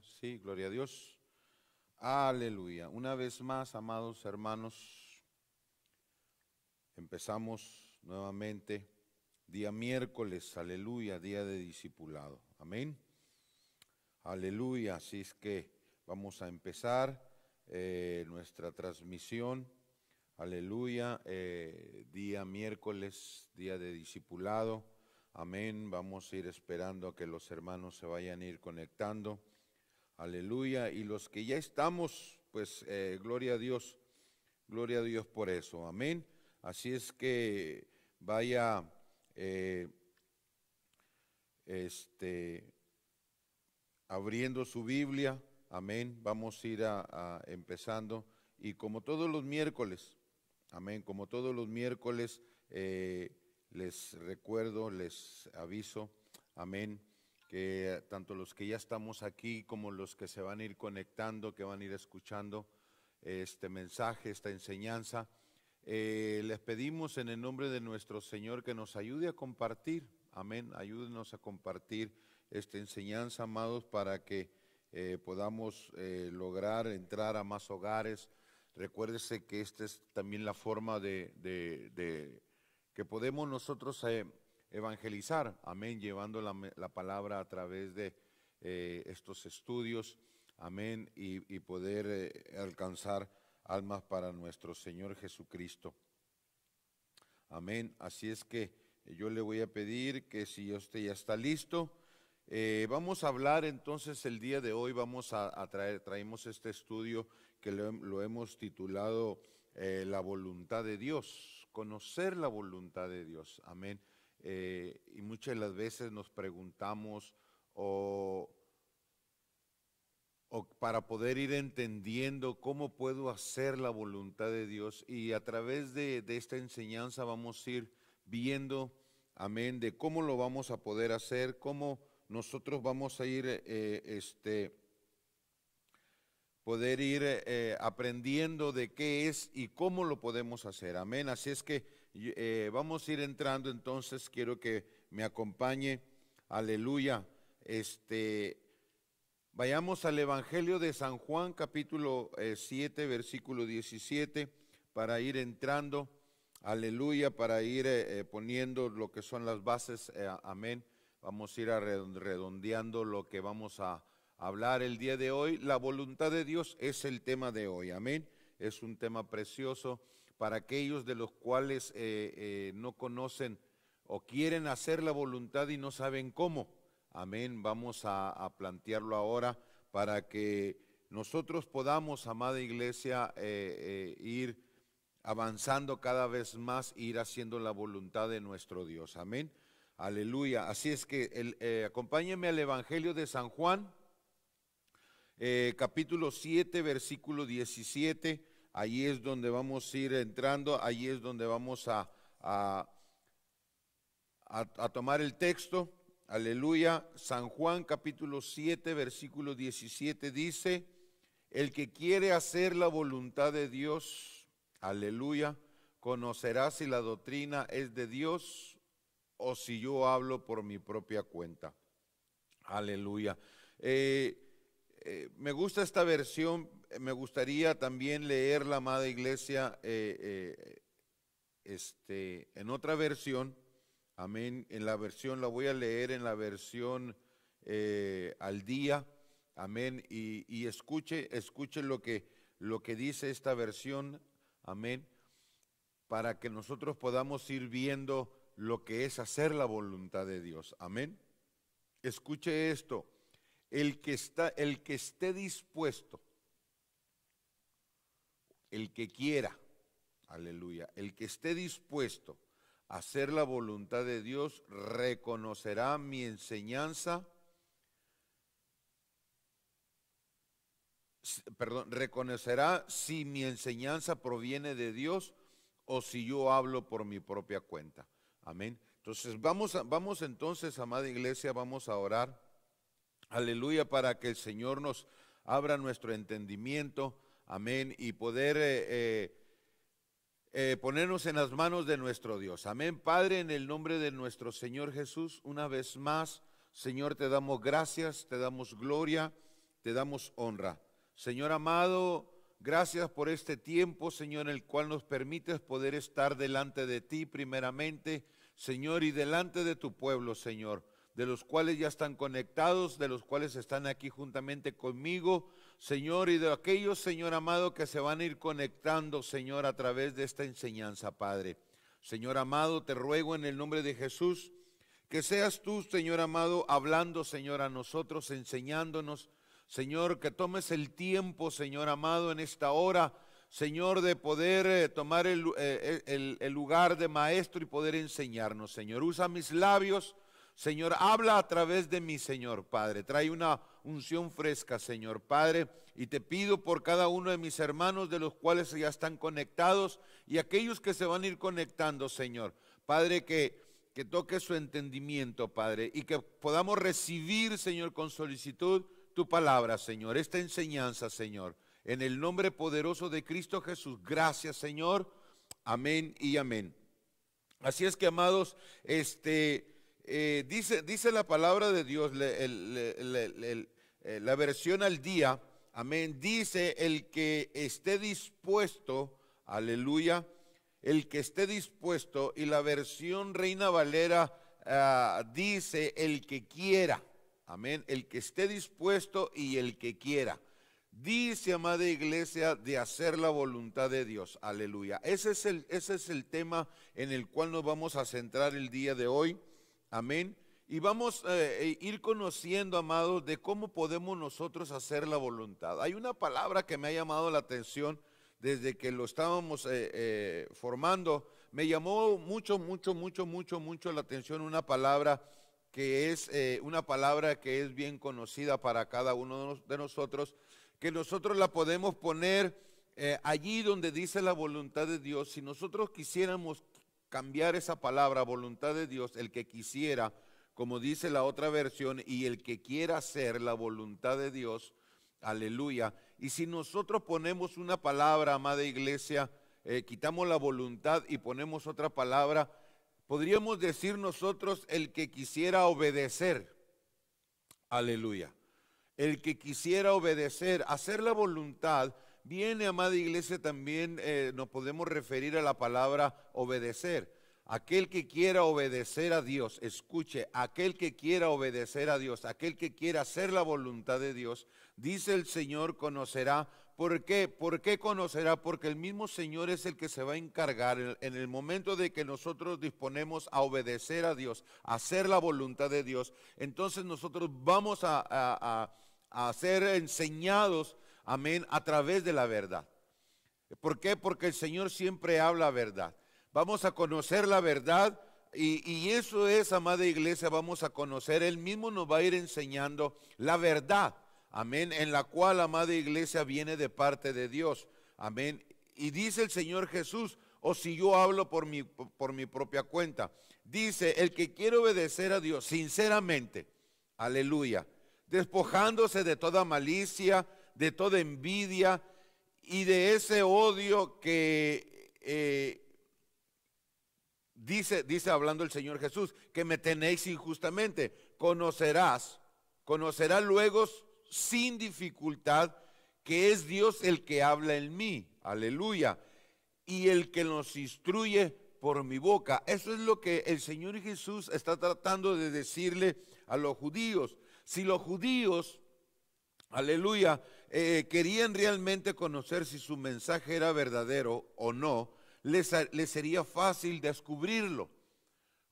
Sí, gloria a Dios. Aleluya. Una vez más, amados hermanos, empezamos nuevamente día miércoles. Aleluya, día de discipulado. Amén. Aleluya. Así es que vamos a empezar eh, nuestra transmisión. Aleluya. Eh, día miércoles, día de discipulado. Amén. Vamos a ir esperando a que los hermanos se vayan a ir conectando. Aleluya. Y los que ya estamos, pues eh, gloria a Dios, gloria a Dios por eso. Amén. Así es que vaya, eh, este, abriendo su Biblia. Amén. Vamos a ir a, empezando. Y como todos los miércoles, amén, como todos los miércoles, eh, les recuerdo, les aviso, amén, que tanto los que ya estamos aquí como los que se van a ir conectando, que van a ir escuchando este mensaje, esta enseñanza, eh, les pedimos en el nombre de nuestro Señor que nos ayude a compartir, amén, ayúdenos a compartir esta enseñanza, amados, para que eh, podamos eh, lograr entrar a más hogares. Recuérdese que esta es también la forma de que podemos nosotros evangelizar, amén, llevando la, palabra a través de eh, estos estudios, amén, y, poder eh, alcanzar almas para nuestro Señor Jesucristo. Amén. Así es que yo le voy a pedir que si usted ya está listo, eh, vamos a hablar entonces el día de hoy, vamos a, traer, traemos este estudio que lo, hemos titulado La voluntad de Dios, conocer la voluntad de Dios. Amén. Eh, y muchas de las veces nos preguntamos o, para poder ir entendiendo cómo puedo hacer la voluntad de Dios y a través de, esta enseñanza vamos a ir viendo, amén, de cómo lo vamos a poder hacer, cómo nosotros vamos a ir, eh, eh, este, poder ir aprendiendo de qué es y cómo lo podemos hacer, amén. Así es que eh, vamos a ir entrando entonces, quiero que me acompañe, aleluya. Este, vayamos al Evangelio de San Juan, capítulo 7, eh, versículo 17, para ir entrando, aleluya, para ir eh, poniendo lo que son las bases, amén. Vamos a ir redondeando lo que vamos a hablar el día de hoy. La voluntad de Dios es el tema de hoy, amén. Es un tema precioso para aquellos de los cuales eh, eh, no conocen o quieren hacer la voluntad y no saben cómo. Amén. Vamos a, plantearlo ahora para que nosotros podamos, amada iglesia, eh, ir avanzando cada vez más, ir haciendo la voluntad de nuestro Dios. Amén. Aleluya. Así es que el, acompáñenme al Evangelio de San Juan, capítulo 7, versículo 17 Ahí es donde vamos a ir entrando, ahí es donde vamos a, a, tomar el texto. Aleluya. San Juan capítulo 7, versículo 17 dice, el que quiere hacer la voluntad de Dios, aleluya, conocerá si la doctrina es de Dios o si yo hablo por mi propia cuenta. Aleluya. Eh, eh, me gusta esta versión, eh, me gustaría también leer la amada iglesia eh, este, en otra versión, amén, en la versión, la voy a leer en la versión al día, amén, y, y, escuche, escuche lo que, lo que dice esta versión, amén, para que nosotros podamos ir viendo lo que es hacer la voluntad de Dios, amén. Escuche esto el que, está, el que esté dispuesto, el que quiera, aleluya, el que esté dispuesto a hacer la voluntad de Dios, reconocerá mi enseñanza, perdón, reconocerá si mi enseñanza proviene de Dios o si yo hablo por mi propia cuenta. Amén. Entonces vamos, vamos entonces, amada iglesia, vamos a orar. Aleluya, para que el Señor nos abra nuestro entendimiento. Amén. Y poder eh, eh, eh, ponernos en las manos de nuestro Dios. Amén. Padre, en el nombre de nuestro Señor Jesús, una vez más, Señor, te damos gracias, te damos gloria, te damos honra. Señor amado, gracias por este tiempo, Señor, en el cual nos permites poder estar delante de ti primeramente, Señor, y delante de tu pueblo, Señor de los cuales ya están conectados, de los cuales están aquí juntamente conmigo, Señor, y de aquellos, Señor amado, que se van a ir conectando, Señor, a través de esta enseñanza, Padre. Señor amado, te ruego en el nombre de Jesús, que seas tú, Señor amado, hablando, Señor, a nosotros, enseñándonos, Señor, que tomes el tiempo, Señor amado, en esta hora, Señor, de poder eh, tomar eh, el, el lugar de maestro y poder enseñarnos, Señor. Usa mis labios Señor, habla a través de mí, Señor Padre. Trae una unción fresca, Señor Padre. Y te pido por cada uno de mis hermanos, de los cuales ya están conectados, y aquellos que se van a ir conectando, Señor. Padre, que, que toque su entendimiento, Padre, y que podamos recibir, Señor, con solicitud tu palabra, Señor, esta enseñanza, Señor. En el nombre poderoso de Cristo Jesús, gracias, Señor. Amén y amén. Así es que, amados, este eh, dice, dice la palabra de Dios, eh, la versión al día, amén, dice el que esté dispuesto, aleluya, el que esté dispuesto, y la versión Reina Valera ah, dice el que quiera, amén, el que esté dispuesto y el que quiera. Dice, amada iglesia, de hacer la voluntad de Dios. Aleluya. Ese es, el, ese es el tema en el cual nos vamos a centrar el día de hoy. Amén. Y vamos a eh, eh, ir conociendo, amados, de cómo podemos nosotros hacer la voluntad. Hay una palabra que me ha llamado la atención desde que lo estábamos eh, formando. Me llamó mucho, mucho, mucho, mucho, mucho la atención una palabra que es una palabra que es bien conocida para cada uno de nosotros, que nosotros la podemos poner allí donde dice la voluntad de Dios. Si nosotros quisiéramos cambiar esa palabra voluntad de Dios, el que quisiera, como dice la otra versión, y el que quiera hacer la voluntad de Dios, aleluya. Y si nosotros ponemos una palabra, amada iglesia, eh, quitamos la voluntad y ponemos otra palabra, podríamos decir nosotros el que quisiera obedecer, aleluya. El que quisiera obedecer, hacer la voluntad viene, amada iglesia, también eh, nos podemos referir a la palabra obedecer. Aquel que quiera obedecer a Dios, escuche, aquel que quiera obedecer a Dios, aquel que quiera hacer la voluntad de Dios, dice el Señor, conocerá. ¿Por qué? ¿Por qué conocerá? Porque el mismo Señor es el que se va a encargar en el momento de que nosotros disponemos a obedecer a Dios, a hacer la voluntad de Dios. Entonces nosotros vamos a, a ser enseñados Amén. A través de la verdad. ¿Por qué? Porque el Señor siempre habla verdad. Vamos a conocer la verdad y, eso es, amada iglesia, vamos a conocer. Él mismo nos va a ir enseñando la verdad. Amén. En la cual, amada iglesia, viene de parte de Dios. Amén. Y dice el Señor Jesús, o si yo hablo por por mi propia cuenta. Dice, el que quiere obedecer a Dios sinceramente, aleluya, despojándose de toda malicia, de toda envidia y de ese odio que eh, dice, dice hablando el Señor Jesús, que me tenéis injustamente. Conocerás, conocerás luego sin dificultad que es Dios el que habla en mí. Aleluya. Y el que nos instruye por mi boca. Eso es lo que el Señor Jesús está tratando de decirle a los judíos. Si los judíos, aleluya, eh, querían realmente conocer si su mensaje era verdadero o no, les, sería fácil descubrirlo.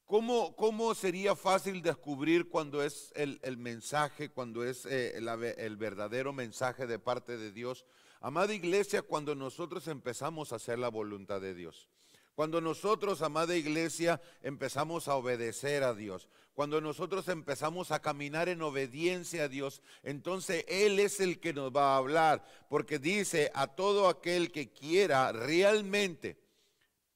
¿Cómo, sería fácil descubrir cuando es el, mensaje, cuando es eh, el, verdadero mensaje de parte de Dios? Amada iglesia, cuando nosotros empezamos a hacer la voluntad de Dios. Cuando nosotros, amada iglesia, empezamos a obedecer a Dios. Cuando nosotros empezamos a caminar en obediencia a Dios, entonces Él es el que nos va a hablar, porque dice a todo aquel que quiera realmente,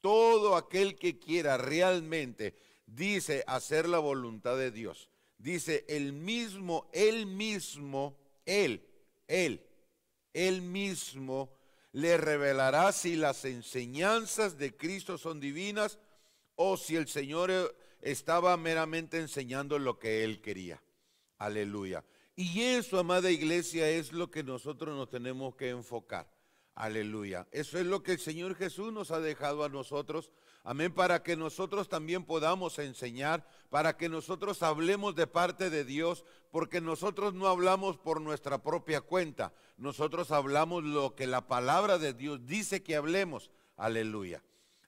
todo aquel que quiera realmente, dice hacer la voluntad de Dios. Dice el mismo, él mismo, él, él, él mismo le revelará si las enseñanzas de Cristo son divinas o si el Señor estaba meramente enseñando lo que él quería. Aleluya. Y eso, amada iglesia, es lo que nosotros nos tenemos que enfocar. Aleluya. Eso es lo que el Señor Jesús nos ha dejado a nosotros. Amén, para que nosotros también podamos enseñar, para que nosotros hablemos de parte de Dios, porque nosotros no hablamos por nuestra propia cuenta, nosotros hablamos lo que la palabra de Dios dice que hablemos. Aleluya.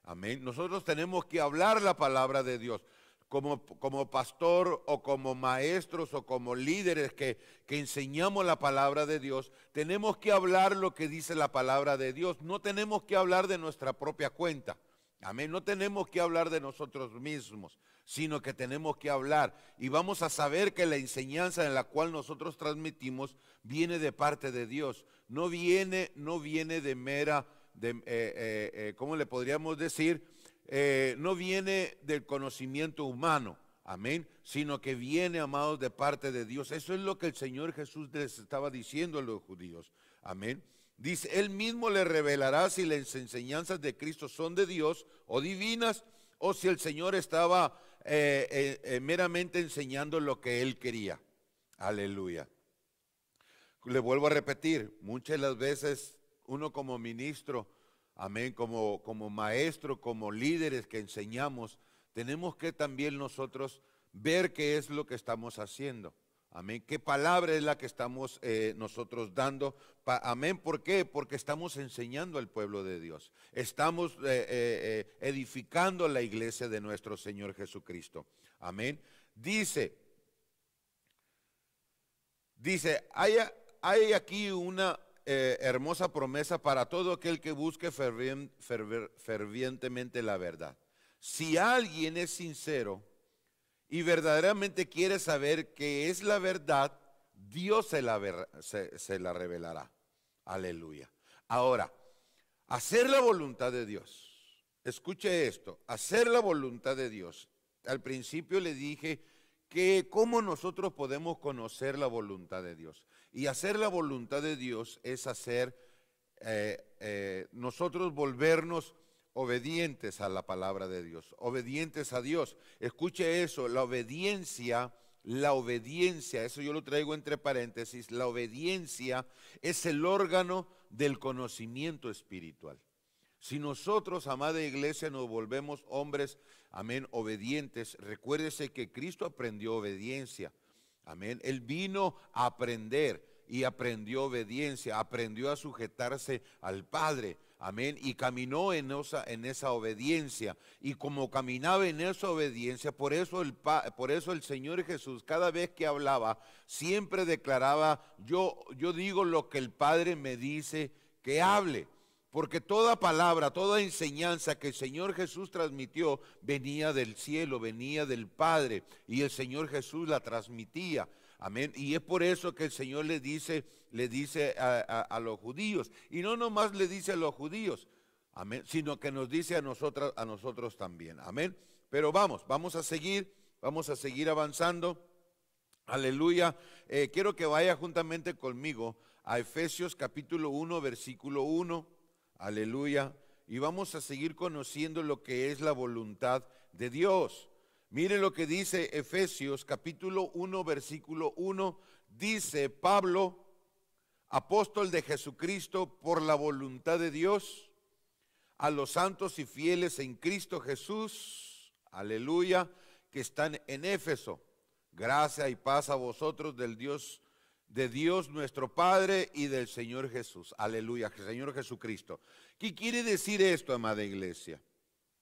Amén. Nosotros tenemos que hablar la palabra de Dios como, pastor o como maestros o como líderes que, enseñamos la palabra de Dios, tenemos que hablar lo que dice la palabra de Dios. No tenemos que hablar de nuestra propia cuenta. Amén. No tenemos que hablar de nosotros mismos, sino que tenemos que hablar. Y vamos a saber que la enseñanza en la cual nosotros transmitimos viene de parte de Dios. No viene, no viene de mera, de, eh, eh, eh, ¿cómo le podríamos decir? Eh, no viene del conocimiento humano, amén, sino que viene, amados, de parte de Dios. Eso es lo que el Señor Jesús les estaba diciendo a los judíos, amén. Dice, Él mismo le revelará si las enseñanzas de Cristo son de Dios o divinas, o si el Señor estaba eh, eh, meramente enseñando lo que Él quería. Aleluya. Le vuelvo a repetir, muchas de las veces uno como ministro, amén, como, como maestro, como líderes que enseñamos, tenemos que también nosotros ver qué es lo que estamos haciendo. Amén. ¿Qué palabra es la que estamos eh, nosotros dando? Amén. ¿Por qué? Porque estamos enseñando al pueblo de Dios. Estamos eh, eh, edificando la iglesia de nuestro Señor Jesucristo. Amén. Dice, dice, hay, hay aquí una, eh, hermosa promesa para todo aquel que busque fervientemente la verdad. Si alguien es sincero y verdaderamente quiere saber qué es la verdad, Dios se la, se la revelará. Aleluya. Ahora, hacer la voluntad de Dios. Escuche esto, hacer la voluntad de Dios. Al principio le dije que cómo nosotros podemos conocer la voluntad de Dios. Y hacer la voluntad de Dios es hacer eh, eh, nosotros volvernos obedientes a la palabra de Dios, obedientes a Dios. Escuche eso, la obediencia, la obediencia, eso yo lo traigo entre paréntesis, la obediencia es el órgano del conocimiento espiritual. Si nosotros, amada iglesia, nos volvemos hombres, amén, obedientes, recuérdese que Cristo aprendió obediencia. Amén. Él vino a aprender y aprendió obediencia, aprendió a sujetarse al Padre. Amén. Y caminó en esa, en esa obediencia. Y como caminaba en esa obediencia, por eso, el, por eso el Señor Jesús, cada vez que hablaba, siempre declaraba, yo, yo digo lo que el Padre me dice que hable. Porque toda palabra, toda enseñanza que el Señor Jesús transmitió venía del cielo, venía del Padre, y el Señor Jesús la transmitía. Amén. Y es por eso que el Señor le dice, le dice a, los judíos, y no nomás le dice a los judíos, amén, sino que nos dice a nosotros, a nosotros también. Amén. Pero vamos, vamos a seguir, vamos a seguir avanzando. Aleluya. Eh, quiero que vaya juntamente conmigo a Efesios capítulo 1, versículo 1. Aleluya. Y vamos a seguir conociendo lo que es la voluntad de Dios. Mire lo que dice Efesios capítulo 1, versículo 1. Dice Pablo, apóstol de Jesucristo, por la voluntad de Dios, a los santos y fieles en Cristo Jesús. Aleluya, que están en Éfeso. Gracia y paz a vosotros del Dios de Dios nuestro Padre y del Señor Jesús. Aleluya, Señor Jesucristo. ¿Qué quiere decir esto, amada iglesia?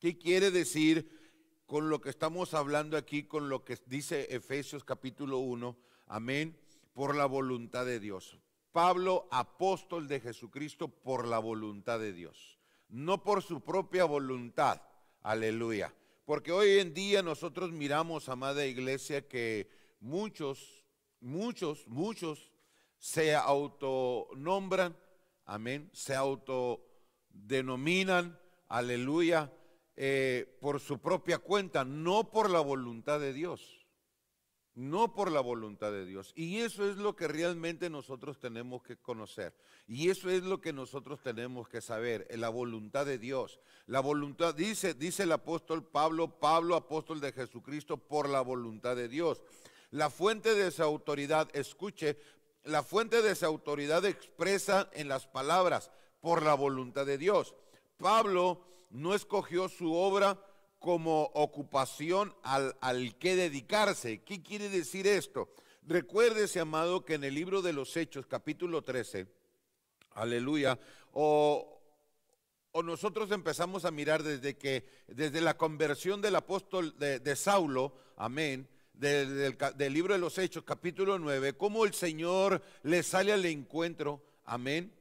¿Qué quiere decir con lo que estamos hablando aquí, con lo que dice Efesios capítulo 1? Amén, por la voluntad de Dios. Pablo, apóstol de Jesucristo, por la voluntad de Dios, no por su propia voluntad. Aleluya. Porque hoy en día nosotros miramos, amada iglesia, que muchos muchos, muchos se autonombran, amén, se autodenominan, aleluya, eh, por su propia cuenta, no por la voluntad de Dios, no por la voluntad de Dios. Y eso es lo que realmente nosotros tenemos que conocer, y eso es lo que nosotros tenemos que saber, eh, la voluntad de Dios. La voluntad, dice, dice el apóstol Pablo, Pablo apóstol de Jesucristo, por la voluntad de Dios. La fuente de esa autoridad, escuche, la fuente de esa autoridad expresa en las palabras por la voluntad de Dios. Pablo no escogió su obra como ocupación al, al que dedicarse. ¿Qué quiere decir esto? Recuérdese, amado, que en el libro de los Hechos, capítulo 13, aleluya, o, o nosotros empezamos a mirar desde que, desde la conversión del apóstol de Saulo, amén, del, libro de los Hechos, capítulo 9, cómo el Señor le sale al encuentro, amén,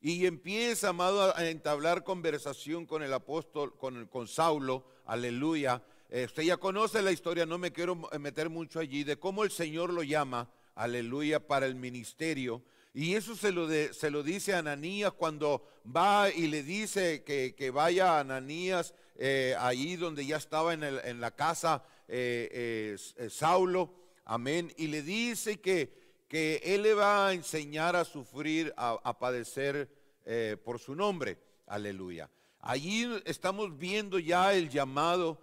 y empieza, amado, a entablar conversación con el apóstol, con, con Saulo, aleluya. Eh, usted ya conoce la historia, no me quiero eh, meter mucho allí, de cómo el Señor lo llama, aleluya, para el ministerio. Y eso se lo, se lo dice a Ananías cuando va y le dice que, vaya a Ananías Allí eh, ahí donde ya estaba en, en la casa eh, eh, eh, Saulo, amén, y le dice que, que, él le va a enseñar a sufrir, a, padecer por su nombre, aleluya. Allí estamos viendo ya el llamado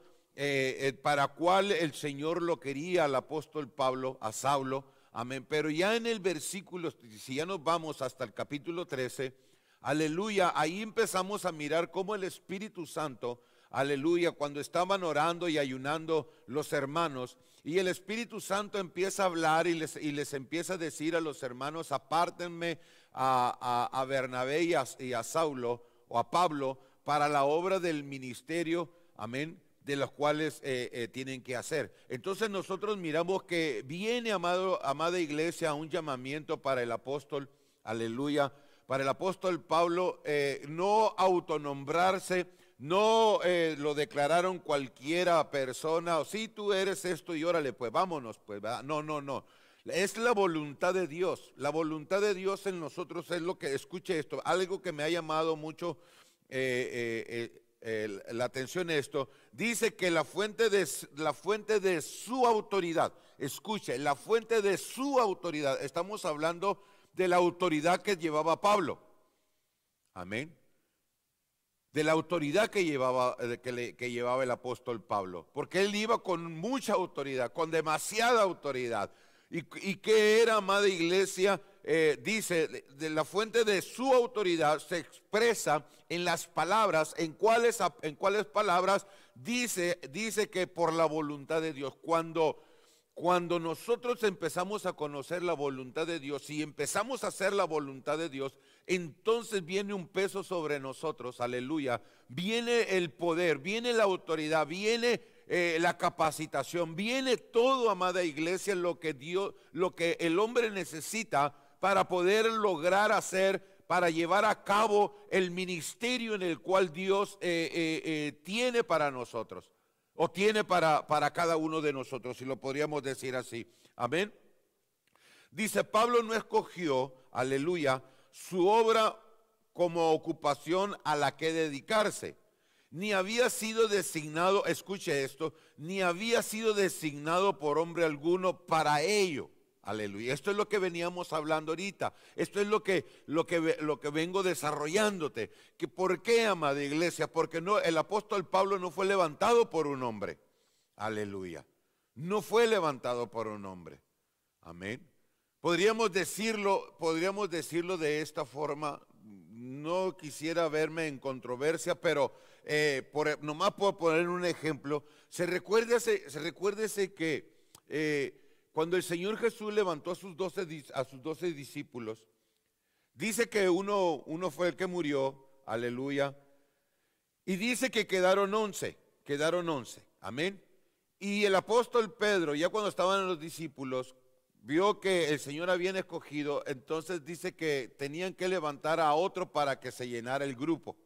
para cual el Señor lo quería al apóstol Pablo, a Saulo, amén, pero ya en el versículo, si ya nos vamos hasta el capítulo 13, Aleluya, ahí empezamos a mirar cómo el Espíritu Santo Aleluya, cuando estaban orando y ayunando los hermanos, y el Espíritu Santo empieza a hablar y les, y les empieza a decir a los hermanos, apártenme a, a, Bernabé y a, Saulo o a Pablo para la obra del ministerio, amén, de los cuales eh, eh, tienen que hacer. Entonces nosotros miramos que viene, amado, amada iglesia, un llamamiento para el apóstol, aleluya, para el apóstol Pablo, eh, no autonombrarse, no eh, lo declararon cualquiera persona, o oh, si tú eres esto y órale, pues vámonos, pues no, no, no. Es la voluntad de Dios. La voluntad de Dios en nosotros es lo que, escuche esto, algo que me ha llamado mucho eh, eh, la atención esto. Dice que la fuente, de, la fuente de su autoridad, escuche, la fuente de su autoridad, estamos hablando de la autoridad que llevaba Pablo. Amén de la autoridad que llevaba, eh, que, llevaba el apóstol Pablo, porque él iba con mucha autoridad, con demasiada autoridad. ¿Y, que qué era, amada iglesia? Eh, dice, de, la fuente de su autoridad se expresa en las palabras, en cuáles, en cuáles palabras dice, dice que por la voluntad de Dios. Cuando, cuando nosotros empezamos a conocer la voluntad de Dios y empezamos a hacer la voluntad de Dios, entonces viene un peso sobre nosotros, aleluya. Viene el poder, viene la autoridad, viene eh, la capacitación, viene todo, amada iglesia, lo que Dios, lo que el hombre necesita para poder lograr hacer, para llevar a cabo el ministerio en el cual Dios eh, eh, tiene para nosotros o tiene para, para cada uno de nosotros, si lo podríamos decir así. Amén. Dice, Pablo no escogió, aleluya, su obra como ocupación a la que dedicarse. Ni había sido designado, escuche esto, ni había sido designado por hombre alguno para ello. Aleluya. Esto es lo que veníamos hablando ahorita. Esto es lo que, lo que, lo que vengo desarrollándote. Que, ¿Por qué, amada iglesia? Porque no, el apóstol Pablo no fue levantado por un hombre. Aleluya. No fue levantado por un hombre. Amén. Podríamos decirlo, podríamos decirlo de esta forma, no quisiera verme en controversia, pero eh, e, nomás puedo poner un ejemplo, se recuérdese, se que eh, cuando el Señor Jesús levantó a sus doce, a sus 12 discípulos, dice que uno, uno fue el que murió, aleluya, y dice que quedaron once, quedaron once, amén. Y el apóstol Pedro, ya cuando estaban los discípulos, vio que el Señor había escogido, entonces dice que tenían que levantar a otro para que se llenara el grupo.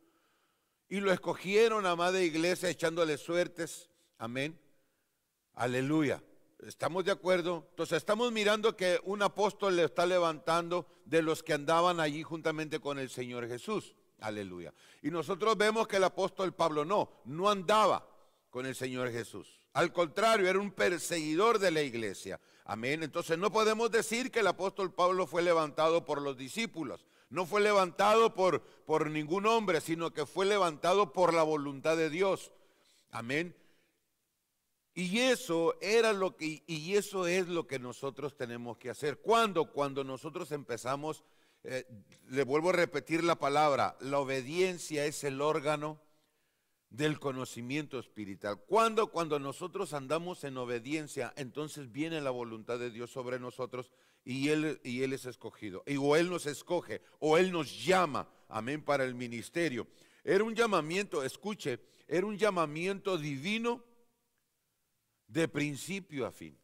Y lo escogieron, a más de iglesia, echándole suertes. Amén. Aleluya. ¿Estamos de acuerdo? Entonces estamos mirando que un apóstol le está levantando de los que andaban allí juntamente con el Señor Jesús. Aleluya. Y nosotros vemos que el apóstol Pablo no, no andaba con el Señor Jesús. Al contrario, era un perseguidor de la iglesia. Amén. Entonces no podemos decir que el apóstol Pablo fue levantado por los discípulos. No fue levantado por, por ningún hombre, sino que fue levantado por la voluntad de Dios. Amén. Y eso era lo que y eso es lo que nosotros tenemos que hacer. ¿Cuándo? Cuando nosotros empezamos eh, le vuelvo a repetir la palabra, la obediencia es el órgano del conocimiento espiritual. Cuando cuando nosotros andamos en obediencia, entonces viene la voluntad de Dios sobre nosotros y él y él es escogido. Y o él nos escoge o él nos llama, amén, para el ministerio. Era un llamamiento, escuche, era un llamamiento divino de principio a fin.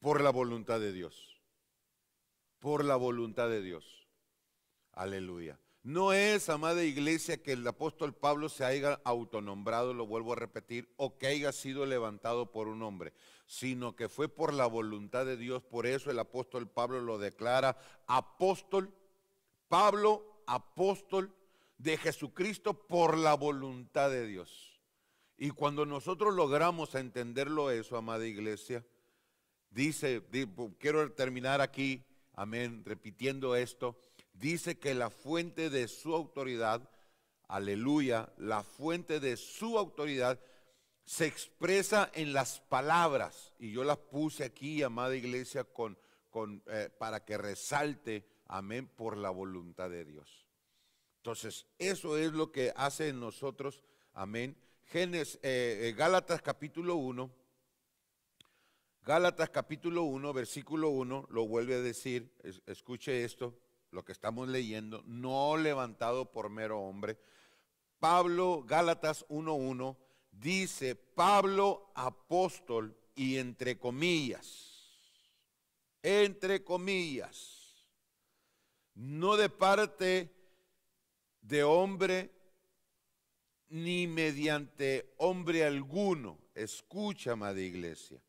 Por la voluntad de Dios. Por la voluntad de Dios. Aleluya. No es, amada iglesia, que el apóstol Pablo se haya autonombrado, lo vuelvo a repetir, o que haya sido levantado por un hombre, sino que fue por la voluntad de Dios. Por eso el apóstol Pablo lo declara apóstol, Pablo, apóstol de Jesucristo por la voluntad de Dios. Y cuando nosotros logramos entenderlo eso, amada iglesia, dice, quiero terminar aquí, amén, repitiendo esto dice que la fuente de su autoridad, aleluya, la fuente de su autoridad se expresa en las palabras. Y yo las puse aquí, amada iglesia, con, con, eh, para que resalte, amén, por la voluntad de Dios. Entonces, eso es lo que hace en nosotros, amén. Génesis, eh, eh, Gálatas capítulo 1, Gálatas capítulo 1, versículo 1, lo vuelve a decir, escuche esto, lo que estamos leyendo, no levantado por mero hombre. Pablo, Gálatas 1.1, dice Pablo apóstol y entre comillas, entre comillas, no de parte de hombre ni mediante hombre alguno, escucha, de iglesia,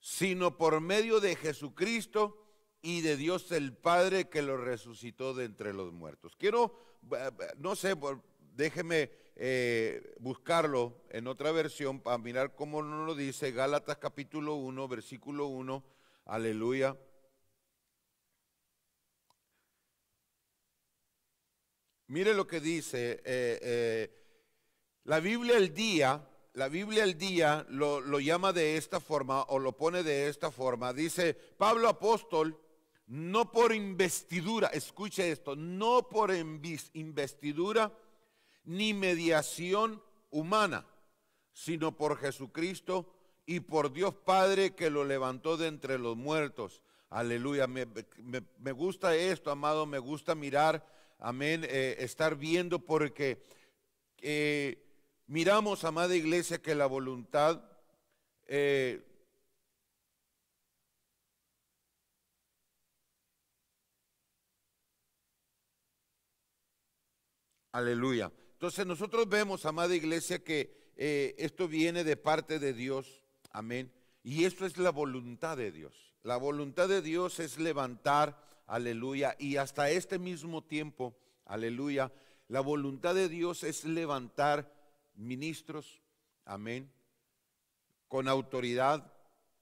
sino por medio de Jesucristo, y de Dios el Padre que lo resucitó de entre los muertos. Quiero, eh, eh, no sé, déjeme eh, buscarlo en otra versión para mirar cómo nos lo dice Gálatas capítulo 1, versículo 1, aleluya. Mire lo que dice la Biblia el día, la Biblia el día lo llama de esta forma o lo pone de esta forma. Dice Pablo apóstol, no por investidura, escuche esto, no por investidura ni mediación humana, sino por Jesucristo y por Dios Padre que lo levantó de entre los muertos. Aleluya, me, gusta esto, amado, me gusta mirar, amén, eh, estar viendo porque eh, miramos, amada iglesia, que la voluntad... Eh, Aleluya. Entonces nosotros vemos, amada iglesia, que eh, esto viene de parte de Dios. Amén. Y esto es la voluntad de Dios. La voluntad de Dios es levantar, aleluya. Y hasta este mismo tiempo, aleluya, la voluntad de Dios es levantar ministros, amén, con autoridad,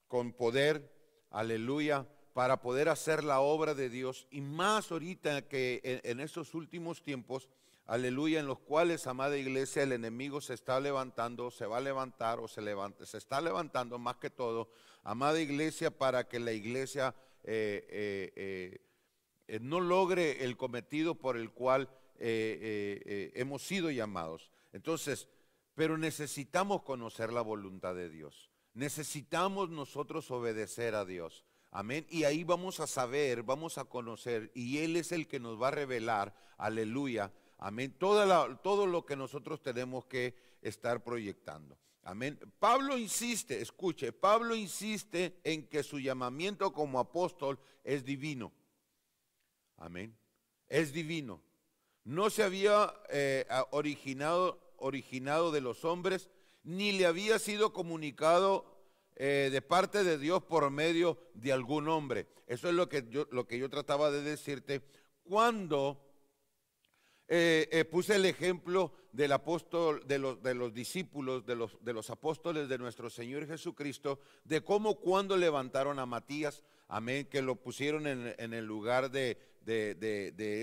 con poder, aleluya, para poder hacer la obra de Dios. Y más ahorita que en, en estos últimos tiempos, aleluya, en los cuales, amada iglesia, el enemigo se está levantando, se va a levantar o se levanta, se está levantando más que todo, amada iglesia, para que la iglesia eh, eh, eh, no logre el cometido por el cual hemos sido llamados. Entonces, pero necesitamos conocer la voluntad de Dios. Necesitamos nosotros obedecer a Dios. Amén. Y ahí vamos a saber, vamos a conocer, y Él es el que nos va a revelar, aleluya, Amén. todo lo que nosotros tenemos que estar proyectando. Amén. Pablo insiste, escuche, Pablo insiste en que su llamamiento como apóstol es divino. Amén. Es divino. No se había eh, originado, originado de los hombres, ni le había sido comunicado eh, de parte de Dios por medio de algún hombre. Eso es lo que yo, lo que yo trataba de decirte cuando eh, eh, puse el ejemplo del apóstol, de los, de los discípulos, de los, apóstoles de nuestro Señor Jesucristo, de cómo cuando levantaron a Matías, amén, que lo pusieron en, el lugar de,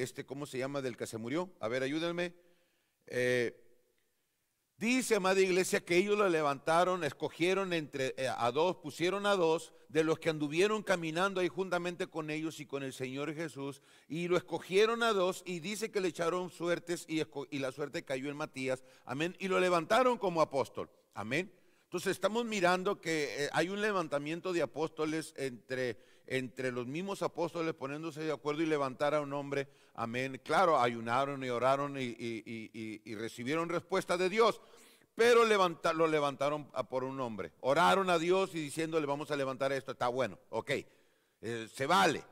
este, ¿cómo se llama? Del que se murió. A ver, ayúdenme. Eh, Dice, amada iglesia, que ellos lo levantaron, escogieron entre eh, a dos, pusieron a dos de los que anduvieron caminando ahí juntamente con ellos y con el Señor Jesús, y lo escogieron a dos, y dice que le echaron suertes y, y la suerte cayó en Matías, amén, y lo levantaron como apóstol, amén. Entonces estamos mirando que eh, hay un levantamiento de apóstoles entre, entre los mismos apóstoles poniéndose de acuerdo y levantar a un hombre Amén. Claro, ayunaron y oraron y, recibieron respuesta de Dios, pero lo levantaron por un hombre. Oraron a Dios y diciéndole, vamos a levantar esto, está bueno, ok, eh, se vale.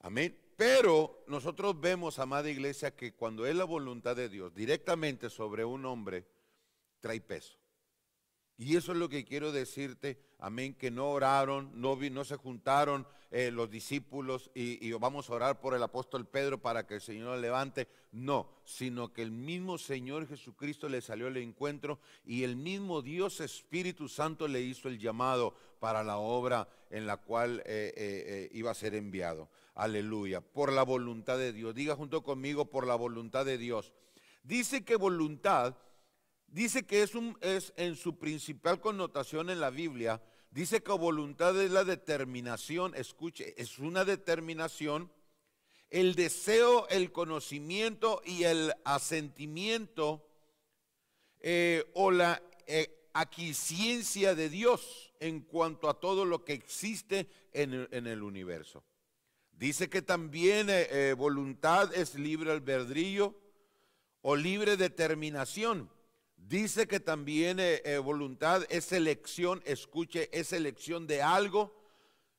Amén. Pero nosotros vemos, amada iglesia, que cuando es la voluntad de Dios directamente sobre un hombre, trae peso. Y eso es lo que quiero decirte, amén, que no oraron, no, se juntaron eh, los discípulos y, vamos a orar por el apóstol Pedro para que el Señor levante. No, sino que el mismo Señor Jesucristo le salió al encuentro y el mismo Dios Espíritu Santo le hizo el llamado para la obra en la cual eh, eh, iba a ser enviado. Aleluya, por la voluntad de Dios. Diga junto conmigo, por la voluntad de Dios. Dice que voluntad Dice que es, un, es en su principal connotación en la Biblia, dice que voluntad es la determinación, escuche, es una determinación, el deseo, el conocimiento y el asentimiento eh, o la eh, de Dios en cuanto a todo lo que existe en el, universo. Dice que también eh, eh, voluntad es libre albedrío o libre determinación. Dice que también eh, eh, voluntad es elección, escuche, es elección de algo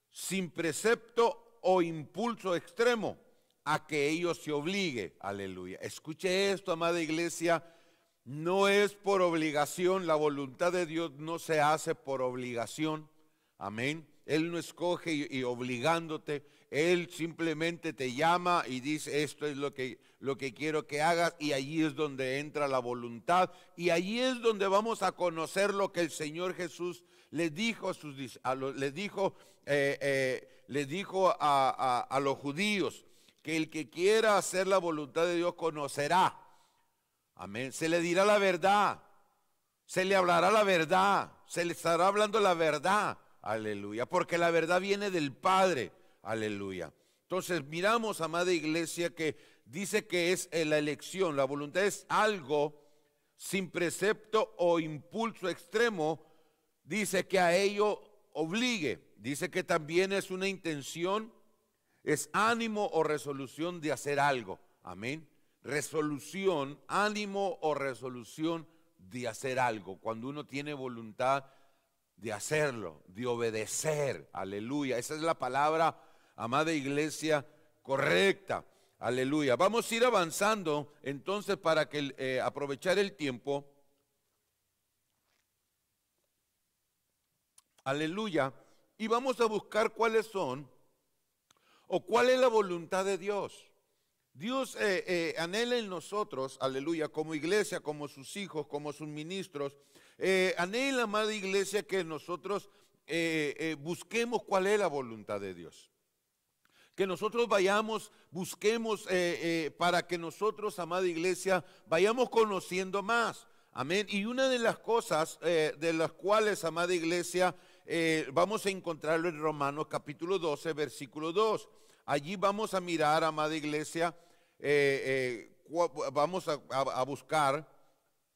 sin precepto o impulso extremo a que ellos se obligue. Aleluya. Escuche esto, amada iglesia, no es por obligación, la voluntad de Dios no se hace por obligación. Amén. Él no escoge y obligándote, él simplemente te llama y dice, esto es lo que, lo que quiero que hagas y allí es donde entra la voluntad y allí es donde vamos a conocer lo que el Señor Jesús le dijo a, sus, a los, dijo, eh, eh, dijo a los judíos, que el que quiera hacer la voluntad de Dios conocerá. Amén. Se le dirá la verdad. Se le hablará la verdad. Se le estará hablando la verdad. Aleluya. Porque la verdad viene del Padre. Aleluya. Entonces miramos, amada iglesia, que dice que es eh, la elección. La voluntad es algo sin precepto o impulso extremo. Dice que a ello obligue. Dice que también es una intención, es ánimo o resolución de hacer algo. Amén. Resolución, ánimo o resolución de hacer algo. Cuando uno tiene voluntad de hacerlo, de obedecer. Aleluya. Esa es la palabra amada iglesia correcta. Aleluya. Vamos a ir avanzando entonces para que eh, aprovechar el tiempo. Aleluya. Y vamos a buscar cuáles son o cuál es la voluntad de Dios. Dios eh, eh, anhela en nosotros, aleluya, como iglesia, como sus hijos, como sus ministros, eh, anhela, amada iglesia, que nosotros busquemos cuál es la voluntad de Dios que nosotros vayamos, busquemos eh, eh, para que nosotros, amada iglesia, vayamos conociendo más. Amén. Y una de las cosas eh, de las cuales, amada iglesia, vamos a encontrarlo en Romanos capítulo 12, versículo 2. Allí vamos a mirar, amada iglesia, vamos a, buscar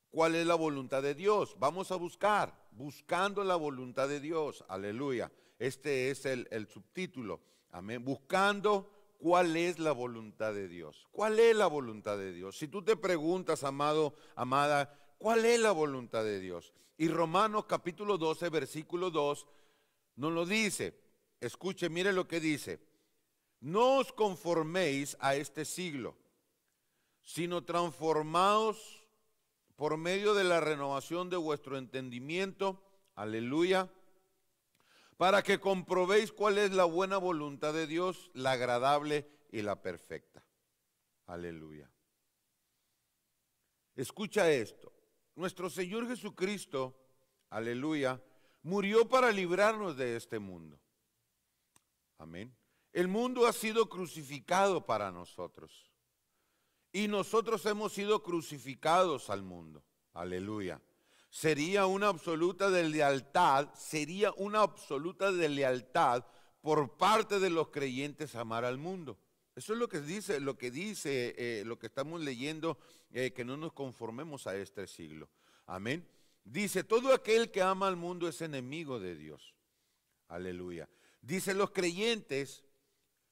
cuál es la voluntad de Dios. Vamos a buscar, buscando la voluntad de Dios. Aleluya. Este es el subtítulo. Amén. Buscando cuál es la voluntad de Dios. ¿Cuál es la voluntad de Dios? Si tú te preguntas, amado, amada, ¿cuál es la voluntad de Dios? Y Romanos capítulo 12, versículo 2, nos lo dice. Escuche, mire lo que dice. No os conforméis a este siglo, sino transformaos por medio de la renovación de vuestro entendimiento. Aleluya para que comprobéis cuál es la buena voluntad de Dios, la agradable y la perfecta. Aleluya. Escucha esto. Nuestro Señor Jesucristo, aleluya, murió para librarnos de este mundo. Amén. El mundo ha sido crucificado para nosotros. Y nosotros hemos sido crucificados al mundo. Aleluya sería una absoluta de lealtad, sería una absoluta de lealtad por parte de los creyentes amar al mundo. Eso es lo que dice, lo que dice, eh, lo que estamos leyendo, eh, que no nos conformemos a este siglo. Amén. Dice, todo aquel que ama al mundo es enemigo de Dios. Aleluya. Dice, los creyentes,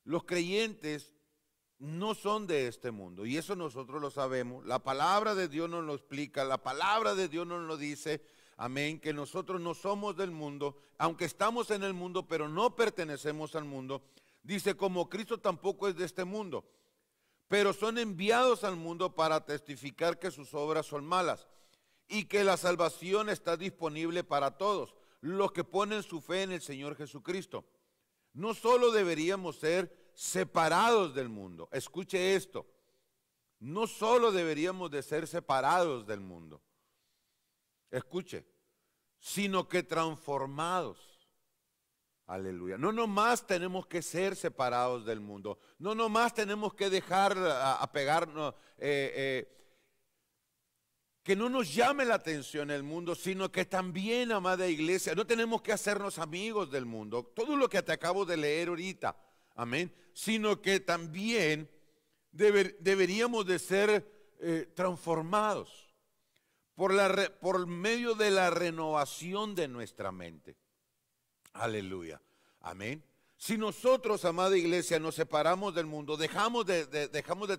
los creyentes no son de este mundo. Y eso nosotros lo sabemos. La palabra de Dios nos lo explica, la palabra de Dios nos lo dice. Amén, que nosotros no somos del mundo, aunque estamos en el mundo, pero no pertenecemos al mundo. Dice, como Cristo tampoco es de este mundo, pero son enviados al mundo para testificar que sus obras son malas y que la salvación está disponible para todos, los que ponen su fe en el Señor Jesucristo. No solo deberíamos ser separados del mundo. Escuche esto, no solo deberíamos de ser separados del mundo, escuche, sino que transformados. Aleluya. No nomás tenemos que ser separados del mundo. No nomás tenemos que dejar eh, apegarnos, pegarnos eh, eh, que no nos llame la atención el mundo, sino que también, amada iglesia, no tenemos que hacernos amigos del mundo. Todo lo que te acabo de leer ahorita amén, sino que también deberíamos de ser eh, transformados por, medio de la renovación de nuestra mente. Aleluya, amén. Si nosotros, amada iglesia, nos separamos del mundo, dejamos de,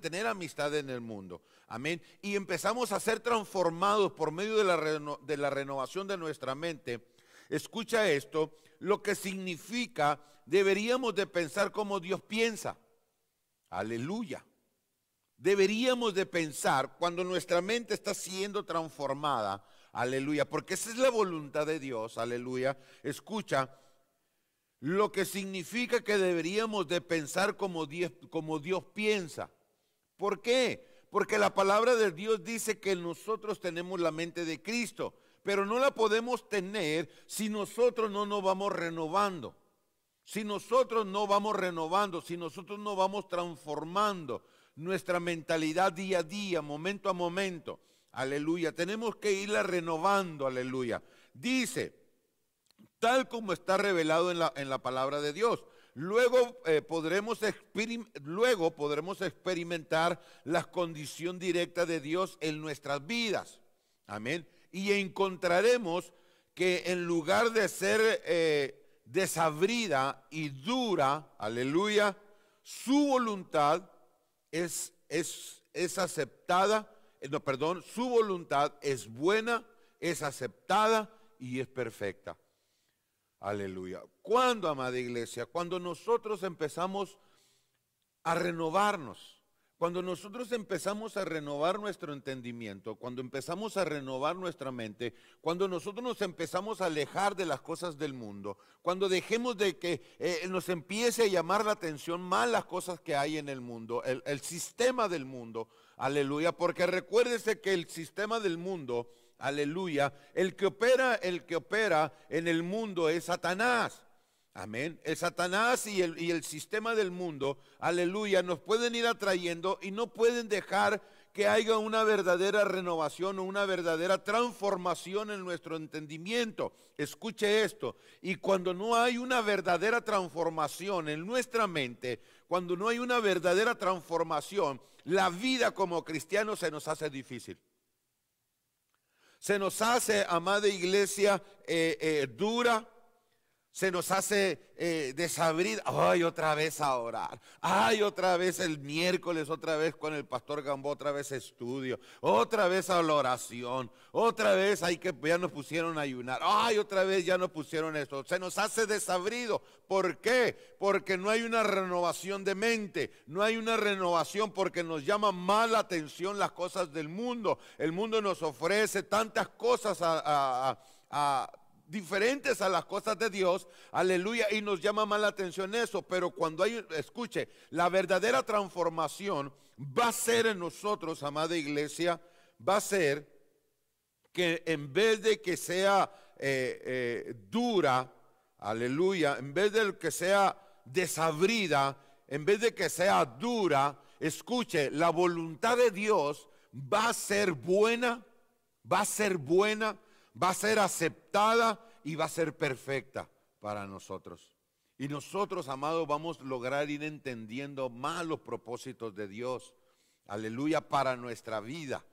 tener amistad en el mundo, amén, y empezamos a ser transformados por medio de de la renovación de nuestra mente, escucha esto, lo que significa, deberíamos de pensar como Dios piensa. Aleluya. Deberíamos de pensar cuando nuestra mente está siendo transformada. Aleluya. Porque esa es la voluntad de Dios. Aleluya. Escucha. Lo que significa que deberíamos de pensar como Dios, como Dios piensa. ¿Por qué? Porque la palabra de Dios dice que nosotros tenemos la mente de Cristo pero no la podemos tener si nosotros no nos vamos renovando. Si nosotros no vamos renovando, si nosotros no vamos transformando nuestra mentalidad día a día, momento a momento. Aleluya. Tenemos que irla renovando. Aleluya. Dice, tal como está revelado en la, palabra de Dios. Luego, eh, podremos luego podremos experimentar la condición directa de Dios en nuestras vidas. Amén y encontraremos que en lugar de ser eh, desabrida y dura, aleluya, su voluntad es, es, es aceptada, eh, no, perdón, su voluntad es buena, es aceptada y es perfecta. Aleluya. ¿Cuándo, amada iglesia? Cuando nosotros empezamos a renovarnos cuando nosotros empezamos a renovar nuestro entendimiento, cuando empezamos a renovar nuestra mente, cuando nosotros nos empezamos a alejar de las cosas del mundo, cuando dejemos de que eh, nos empiece a llamar la atención más las cosas que hay en el mundo, el, el sistema del mundo, aleluya, porque recuérdese que el sistema del mundo, aleluya, el que opera, el que opera en el mundo es Satanás. Amén. El Satanás y el, sistema del mundo, aleluya, nos pueden ir atrayendo y no pueden dejar que haya una verdadera renovación o una verdadera transformación en nuestro entendimiento. Escuche esto. Y cuando no hay una verdadera transformación en nuestra mente, cuando no hay una verdadera transformación, la vida como cristianos se nos hace difícil. Se nos hace, amada iglesia, eh, eh, dura se nos hace eh, desabrido, ay, otra vez a orar, ay, otra vez el miércoles, otra vez con el pastor Gambó, otra vez estudio, otra vez a la oración, otra vez hay que, ya nos pusieron a ayunar, ay, otra vez ya nos pusieron esto, se nos hace desabrido, ¿por qué? Porque no hay una renovación de mente, no hay una renovación porque nos llaman más la atención las cosas del mundo, el mundo nos ofrece tantas cosas a diferentes a las cosas de Dios, aleluya, y nos llama más la atención eso, pero cuando hay, escuche, la verdadera transformación va a ser en nosotros, amada iglesia, va a ser que en vez de que sea eh, eh, dura, aleluya, en vez de que sea desabrida, en vez de que sea dura, escuche, la voluntad de Dios va a ser buena, va a ser buena, va a ser aceptada y va a ser perfecta para nosotros. Y nosotros, amados, vamos a lograr ir entendiendo más los propósitos de Dios. Aleluya, para nuestra vida.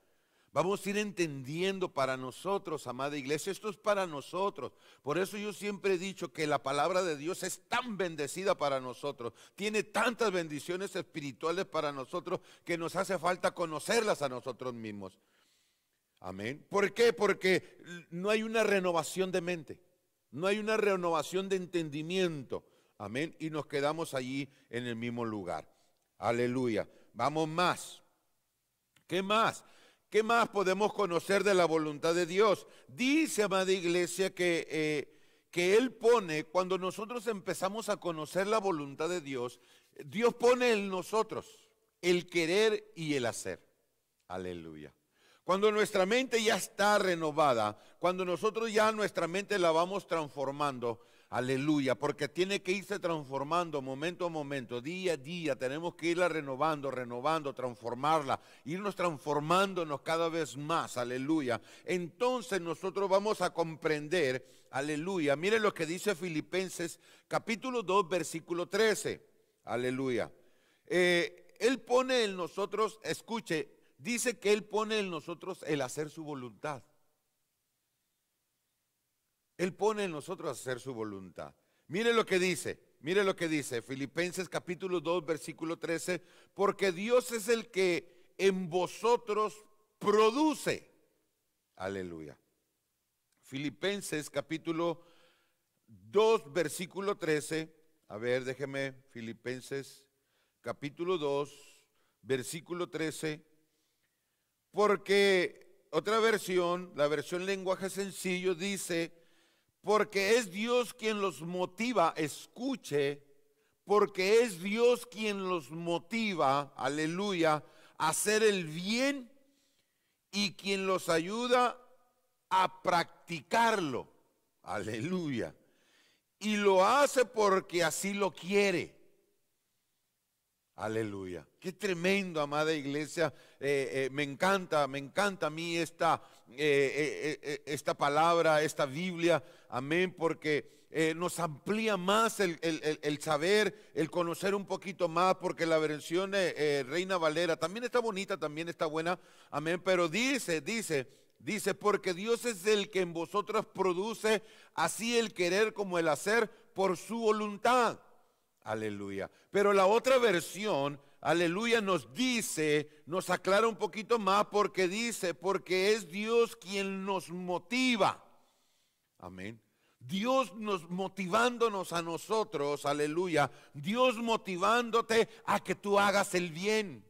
Vamos a ir entendiendo para nosotros, amada iglesia, esto es para nosotros. Por eso yo siempre he dicho que la palabra de Dios es tan bendecida para nosotros, tiene tantas bendiciones espirituales para nosotros que nos hace falta conocerlas a nosotros mismos. Amén. ¿Por qué? Porque no hay una renovación de mente, no hay una renovación de entendimiento. Amén. Y nos quedamos allí en el mismo lugar. Aleluya. Vamos más. ¿Qué más? ¿Qué más podemos conocer de la voluntad de Dios? Dice, amada iglesia, que, eh, que Él pone, cuando nosotros empezamos a conocer la voluntad de Dios, Dios pone en nosotros el querer y el hacer. Aleluya. Cuando nuestra mente ya está renovada, cuando nosotros ya nuestra mente la vamos transformando, aleluya, porque tiene que irse transformando momento a momento, día a día, tenemos que irla renovando, renovando, transformarla, irnos transformándonos cada vez más, aleluya. Entonces nosotros vamos a comprender, aleluya, mire lo que dice Filipenses capítulo 2, versículo 13, aleluya. Eh, él pone en nosotros, escuche, dice que Él pone en nosotros el hacer su voluntad. Él pone en nosotros hacer su voluntad. Mire lo que dice, mire lo que dice Filipenses capítulo 2, versículo 13, porque Dios es el que en vosotros produce. Aleluya. Filipenses capítulo 2, versículo 13. A ver, déjeme, Filipenses capítulo 2, versículo 13. Porque otra versión, la versión lenguaje sencillo, dice, porque es Dios quien los motiva, escuche, porque es Dios quien los motiva, aleluya, a hacer el bien y quien los ayuda a practicarlo, aleluya. Y lo hace porque así lo quiere. Aleluya. Qué tremendo, amada iglesia. Eh, eh, me encanta, me encanta a mí esta, eh, esta palabra, esta Biblia. Amén, porque nos amplía más el, el, saber, el conocer un poquito más, porque la versión Reina Valera también está bonita, también está buena. Amén, pero dice, dice, dice, porque Dios es el que en vosotros produce así el querer como el hacer por su voluntad. Aleluya. Pero la otra versión, aleluya, nos dice, nos aclara un poquito más porque dice, porque es Dios quien nos motiva. Amén. Dios nos motivándonos a nosotros, aleluya. Dios motivándote a que tú hagas el bien.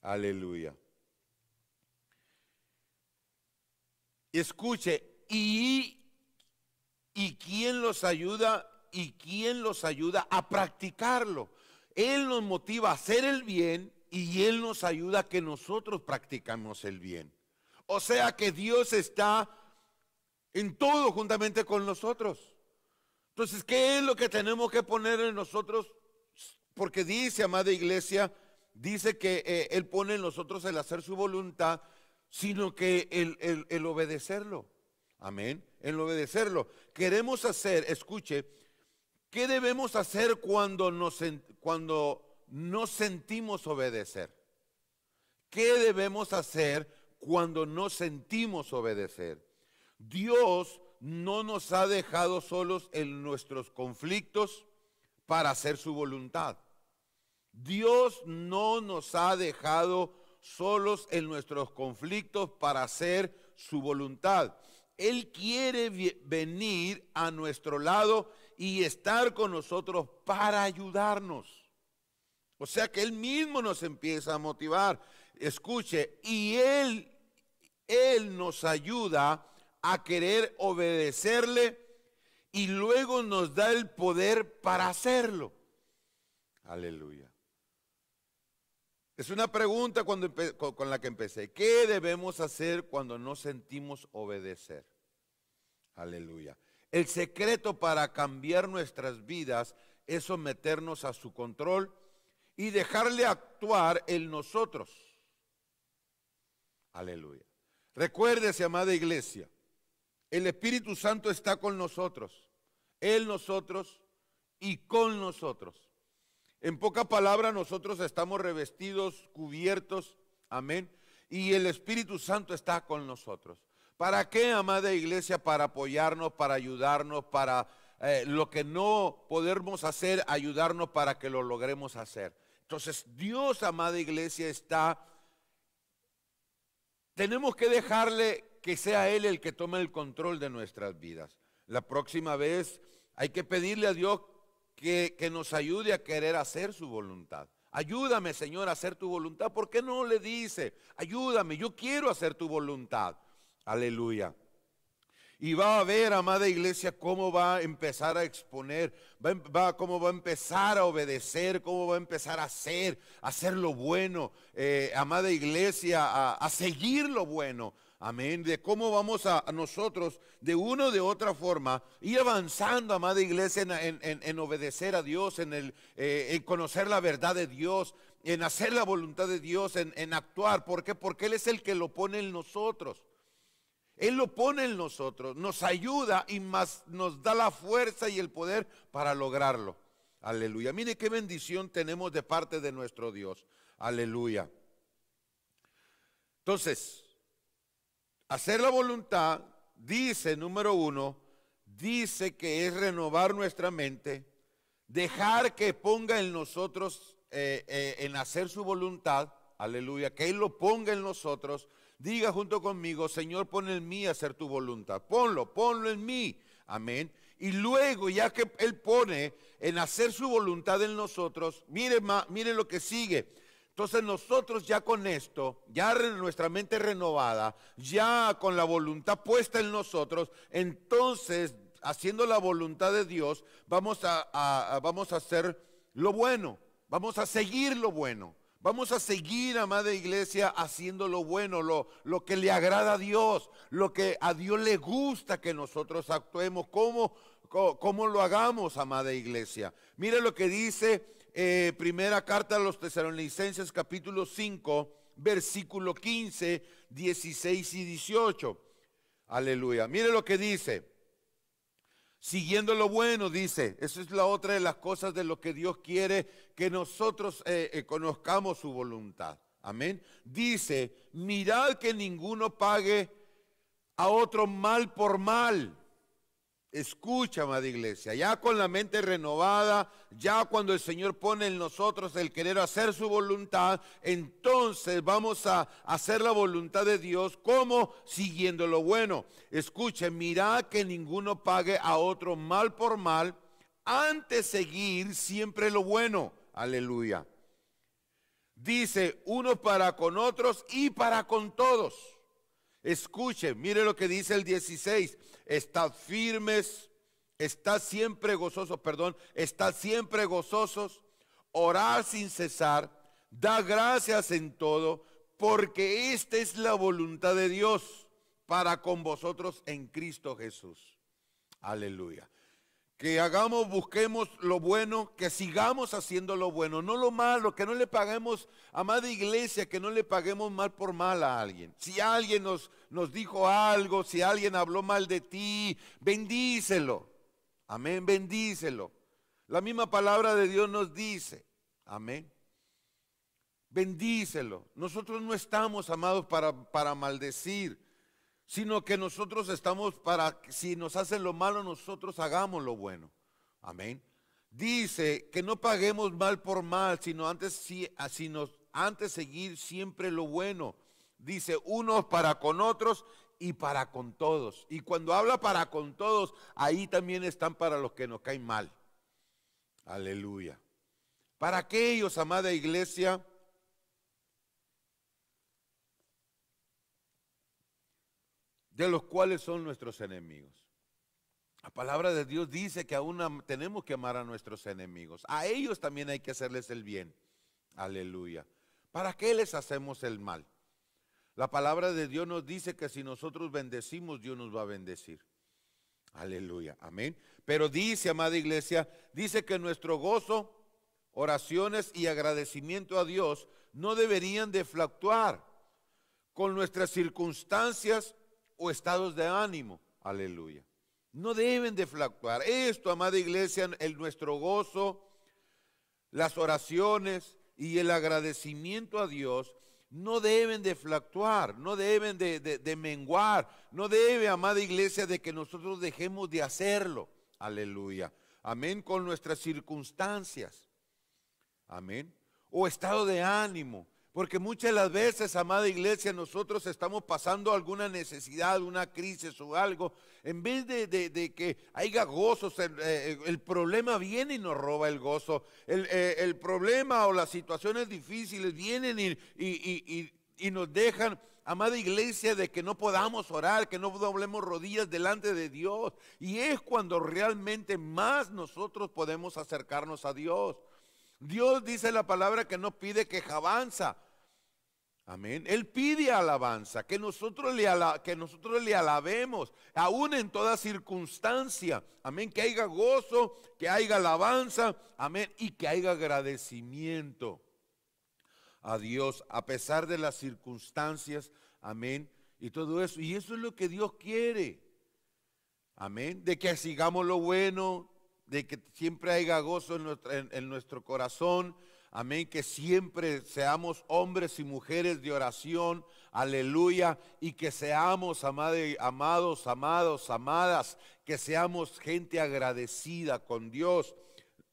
Aleluya. Escuche, y, y quién los ayuda y quien los ayuda a practicarlo. Él nos motiva a hacer el bien y Él nos ayuda a que nosotros practicamos el bien. O sea que Dios está en todo juntamente con nosotros. Entonces, ¿qué es lo que tenemos que poner en nosotros? Porque dice, amada iglesia, dice que eh, Él pone en nosotros el hacer su voluntad, sino que el obedecerlo. Amén. El obedecerlo. Queremos hacer, escuche, ¿Qué debemos hacer cuando, no sentimos obedecer? ¿Qué debemos hacer cuando no sentimos obedecer? Dios no nos ha dejado solos en nuestros conflictos para hacer su voluntad. Dios no nos ha dejado solos en nuestros conflictos para hacer su voluntad. Él quiere venir a nuestro lado y estar con nosotros para ayudarnos. O sea que Él mismo nos empieza a motivar. Escuche, y Él, Él nos ayuda a querer obedecerle y luego nos da el poder para hacerlo. Aleluya. Es una pregunta cuando con la que empecé. ¿Qué debemos hacer cuando no sentimos obedecer? Aleluya. El secreto para cambiar nuestras vidas es someternos a su control y dejarle actuar en nosotros. Aleluya. Recuérdese, amada iglesia, el Espíritu Santo está con nosotros, Él nosotros y con nosotros. En poca palabra, nosotros estamos revestidos, cubiertos, amén, y el Espíritu Santo está con nosotros. ¿Para qué, amada iglesia? Para apoyarnos, para ayudarnos, para eh, lo que no podemos hacer, ayudarnos para que lo logremos hacer. Entonces, Dios, amada iglesia, está... Tenemos que dejarle que sea Él el que tome el control de nuestras vidas. La próxima vez hay que pedirle a Dios que, que nos ayude a querer hacer su voluntad. Ayúdame, Señor, a hacer tu voluntad. ¿Por qué no le dice, ayúdame, yo quiero hacer tu voluntad? Aleluya. Y va a ver, amada iglesia, cómo va a empezar a exponer, va, em, va, cómo va a empezar a obedecer, cómo va a empezar a hacer, a hacer lo bueno, eh, amada iglesia, a, seguir lo bueno. Amén. De cómo vamos a, nosotros, de una o de otra forma, ir avanzando, amada iglesia, en, obedecer a Dios, en, el, eh, en conocer la verdad de Dios, en hacer la voluntad de Dios, en, actuar. ¿Por qué? Porque Él es el que lo pone en nosotros. Él lo pone en nosotros, nos ayuda y más nos da la fuerza y el poder para lograrlo. Aleluya. Mire qué bendición tenemos de parte de nuestro Dios. Aleluya. Entonces, hacer la voluntad dice, número uno, dice que es renovar nuestra mente, dejar que ponga en nosotros, eh, eh, en hacer su voluntad, aleluya, que Él lo ponga en nosotros Diga junto conmigo, Señor, pon en mí hacer tu voluntad. Ponlo, ponlo en mí. Amén. Y luego, ya que Él pone en hacer su voluntad en nosotros, mire, lo que sigue. Entonces nosotros ya con esto, ya nuestra mente renovada, ya con la voluntad puesta en nosotros, entonces haciendo la voluntad de Dios, vamos vamos a hacer lo bueno, vamos a seguir lo bueno. Vamos a seguir, amada iglesia, haciendo lo bueno, lo, lo, que le agrada a Dios, lo que a Dios le gusta que nosotros actuemos. ¿Cómo, lo hagamos, amada iglesia? Mire lo que dice eh, primera carta a los tesalonicenses capítulo 5, versículo 15, 16 y 18. Aleluya. Mire lo que dice. Siguiendo lo bueno, dice, eso es la otra de las cosas de lo que Dios quiere que nosotros eh, eh, conozcamos su voluntad. Amén. Dice, mirad que ninguno pague a otro mal por mal. Escucha, amada iglesia, ya con la mente renovada, ya cuando el Señor pone en nosotros el querer hacer su voluntad, entonces vamos a hacer la voluntad de Dios como siguiendo lo bueno. Escuche, mira que ninguno pague a otro mal por mal, antes seguir siempre lo bueno. Aleluya. Dice, uno para con otros y para con todos. Escuche, mire lo que dice el 16 estad firmes, estad siempre gozosos, perdón, estad siempre gozosos, orad sin cesar, da gracias en todo, porque esta es la voluntad de Dios para con vosotros en Cristo Jesús. Aleluya que hagamos, busquemos lo bueno, que sigamos haciendo lo bueno, no lo malo, que no le paguemos, amada iglesia, que no le paguemos mal por mal a alguien. Si alguien nos, nos dijo algo, si alguien habló mal de ti, bendícelo. Amén, bendícelo. La misma palabra de Dios nos dice, amén. Bendícelo. Nosotros no estamos, amados, para, para maldecir sino que nosotros estamos para, si nos hacen lo malo, nosotros hagamos lo bueno. Amén. Dice que no paguemos mal por mal, sino antes, si, ah, sino antes seguir siempre lo bueno. Dice, unos para con otros y para con todos. Y cuando habla para con todos, ahí también están para los que nos caen mal. Aleluya. Para aquellos, amada iglesia, de los cuales son nuestros enemigos. La palabra de Dios dice que aún tenemos que amar a nuestros enemigos. A ellos también hay que hacerles el bien. Aleluya. ¿Para qué les hacemos el mal? La palabra de Dios nos dice que si nosotros bendecimos, Dios nos va a bendecir. Aleluya, amén. Pero dice, amada iglesia, dice que nuestro gozo, oraciones y agradecimiento a Dios no deberían de fluctuar con nuestras circunstancias o estados de ánimo. Aleluya. No deben de fluctuar. Esto, amada iglesia, el nuestro gozo, las oraciones y el agradecimiento a Dios no deben de fluctuar, no deben de, de menguar, no debe, amada iglesia, de que nosotros dejemos de hacerlo. Aleluya. Amén con nuestras circunstancias. Amén. O estado de ánimo. Porque muchas de las veces, amada iglesia, nosotros estamos pasando alguna necesidad, una crisis o algo. En vez de, que haya gozos, eh, eh, el, problema viene y nos roba el gozo. El, eh, problema o las situaciones difíciles vienen y, y nos dejan, amada iglesia, de que no podamos orar, que no doblemos rodillas delante de Dios. Y es cuando realmente más nosotros podemos acercarnos a Dios. Dios dice la palabra que no pide que avanza, Amén. Él pide alabanza, que nosotros, le que nosotros le alabemos, aún en toda circunstancia. Amén. Que haya gozo, que haya alabanza. Amén. Y que haya agradecimiento a Dios, a pesar de las circunstancias. Amén. Y todo eso. Y eso es lo que Dios quiere. Amén. De que sigamos lo bueno, de que siempre haya gozo en nuestro, corazón. Amén, que siempre seamos hombres y mujeres de oración, aleluya, y que seamos amados, amados, amadas, que seamos gente agradecida con Dios.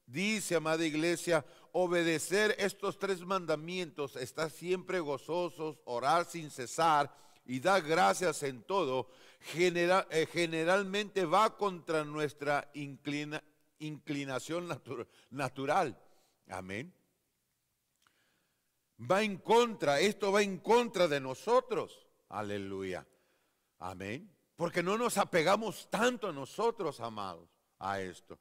Dice, amada iglesia, obedecer estos tres mandamientos, estar siempre gozosos, orar sin cesar y dar gracias en todo, eh, generalmente va contra nuestra inclina, inclinación natural. Amén. Va en contra, esto va en contra de nosotros. Aleluya. Amén. Porque no nos apegamos tanto a nosotros, amados, a esto.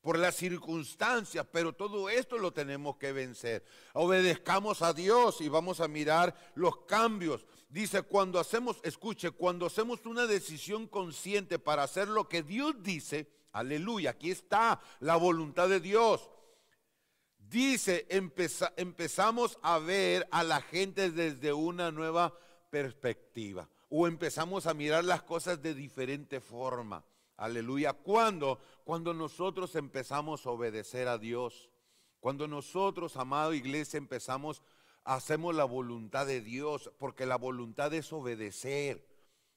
Por las circunstancias, pero todo esto lo tenemos que vencer. Obedezcamos a Dios y vamos a mirar los cambios. Dice, cuando hacemos, escuche, cuando hacemos una decisión consciente para hacer lo que Dios dice, Aleluya, aquí está la voluntad de Dios. Dice, empezamos a ver a la gente desde una nueva perspectiva o empezamos a mirar las cosas de diferente forma. Aleluya. ¿Cuándo? Cuando nosotros empezamos a obedecer a Dios. Cuando nosotros, amado iglesia, empezamos, hacemos la voluntad de Dios, porque la voluntad es obedecer.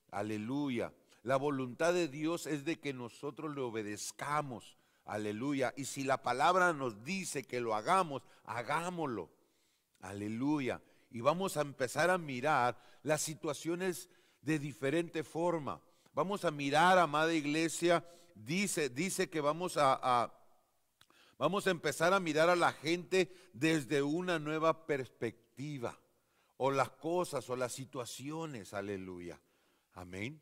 Aleluya. La voluntad de Dios es de que nosotros le obedezcamos. Aleluya. Y si la palabra nos dice que lo hagamos, hagámoslo. Aleluya. Y vamos a empezar a mirar las situaciones de diferente forma. Vamos a mirar, amada iglesia, dice, dice que vamos a Vamos a empezar a mirar a la gente desde una nueva perspectiva, o las cosas, o las situaciones, aleluya. Amén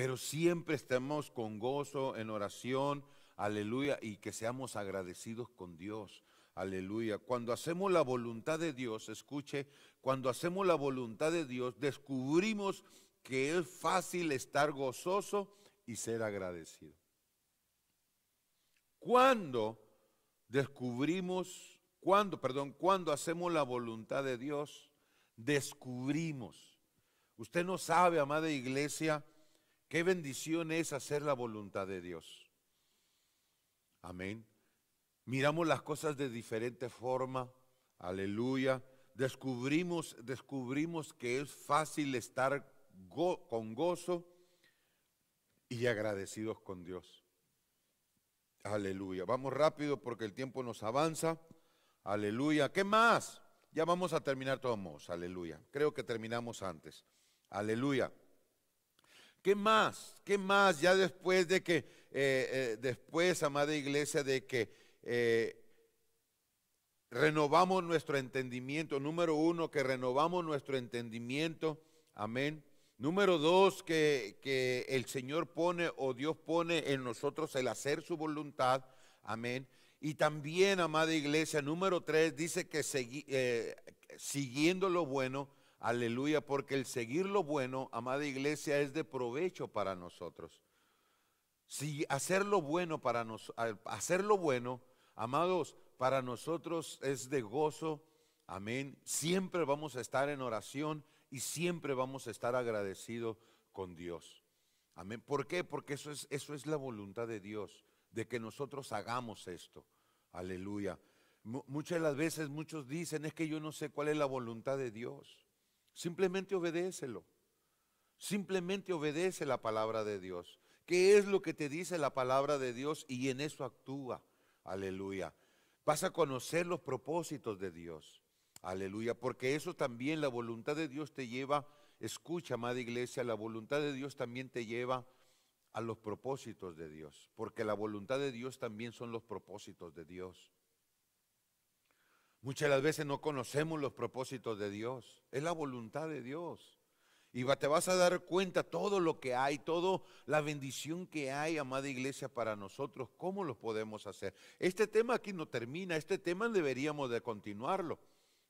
pero siempre estemos con gozo, en oración, aleluya, y que seamos agradecidos con Dios. Aleluya. Cuando hacemos la voluntad de Dios, escuche, cuando hacemos la voluntad de Dios, descubrimos que es fácil estar gozoso y ser agradecido. Cuando descubrimos, cuando, perdón, cuando hacemos la voluntad de Dios, descubrimos. Usted no sabe, amada iglesia, Qué bendición es hacer la voluntad de Dios. Amén. Miramos las cosas de diferente forma. Aleluya. Descubrimos, descubrimos que es fácil estar con gozo y agradecidos con Dios. Aleluya. Vamos rápido porque el tiempo nos avanza. Aleluya. ¿Qué más? Ya vamos a terminar todos. Aleluya. Creo que terminamos antes. Aleluya. ¿Qué más? ¿Qué más? Ya después de que, eh, eh, después, amada iglesia, de que eh, renovamos nuestro entendimiento. Número uno, que renovamos nuestro entendimiento. Amén. Número dos, que, el Señor pone o Dios pone en nosotros el hacer su voluntad. Amén. Y también, amada iglesia, número tres, dice que siguiendo lo bueno, Aleluya, porque el seguir lo bueno, amada iglesia, es de provecho para nosotros. Si hacer lo bueno para nosotros, hacer lo bueno, amados, para nosotros es de gozo. Amén. Siempre vamos a estar en oración y siempre vamos a estar agradecidos con Dios. Amén. ¿Por qué? Porque eso es, eso es la voluntad de Dios, de que nosotros hagamos esto. Aleluya. muchas de las veces muchos dicen, es que yo no sé cuál es la voluntad de Dios. Simplemente obedécelo. Simplemente obedece la palabra de Dios. ¿Qué es lo que te dice la palabra de Dios? Y en eso actúa. Aleluya. Vas a conocer los propósitos de Dios. Aleluya. Porque eso también la voluntad de Dios te lleva. Escucha, amada iglesia, la voluntad de Dios también te lleva a los propósitos de Dios. Porque la voluntad de Dios también son los propósitos de Dios. Muchas de las veces no conocemos los propósitos de Dios. Es la voluntad de Dios. Y te vas a dar cuenta todo lo que hay, toda la bendición que hay, amada iglesia, para nosotros, cómo lo podemos hacer. Este tema aquí no termina, este tema deberíamos de continuarlo.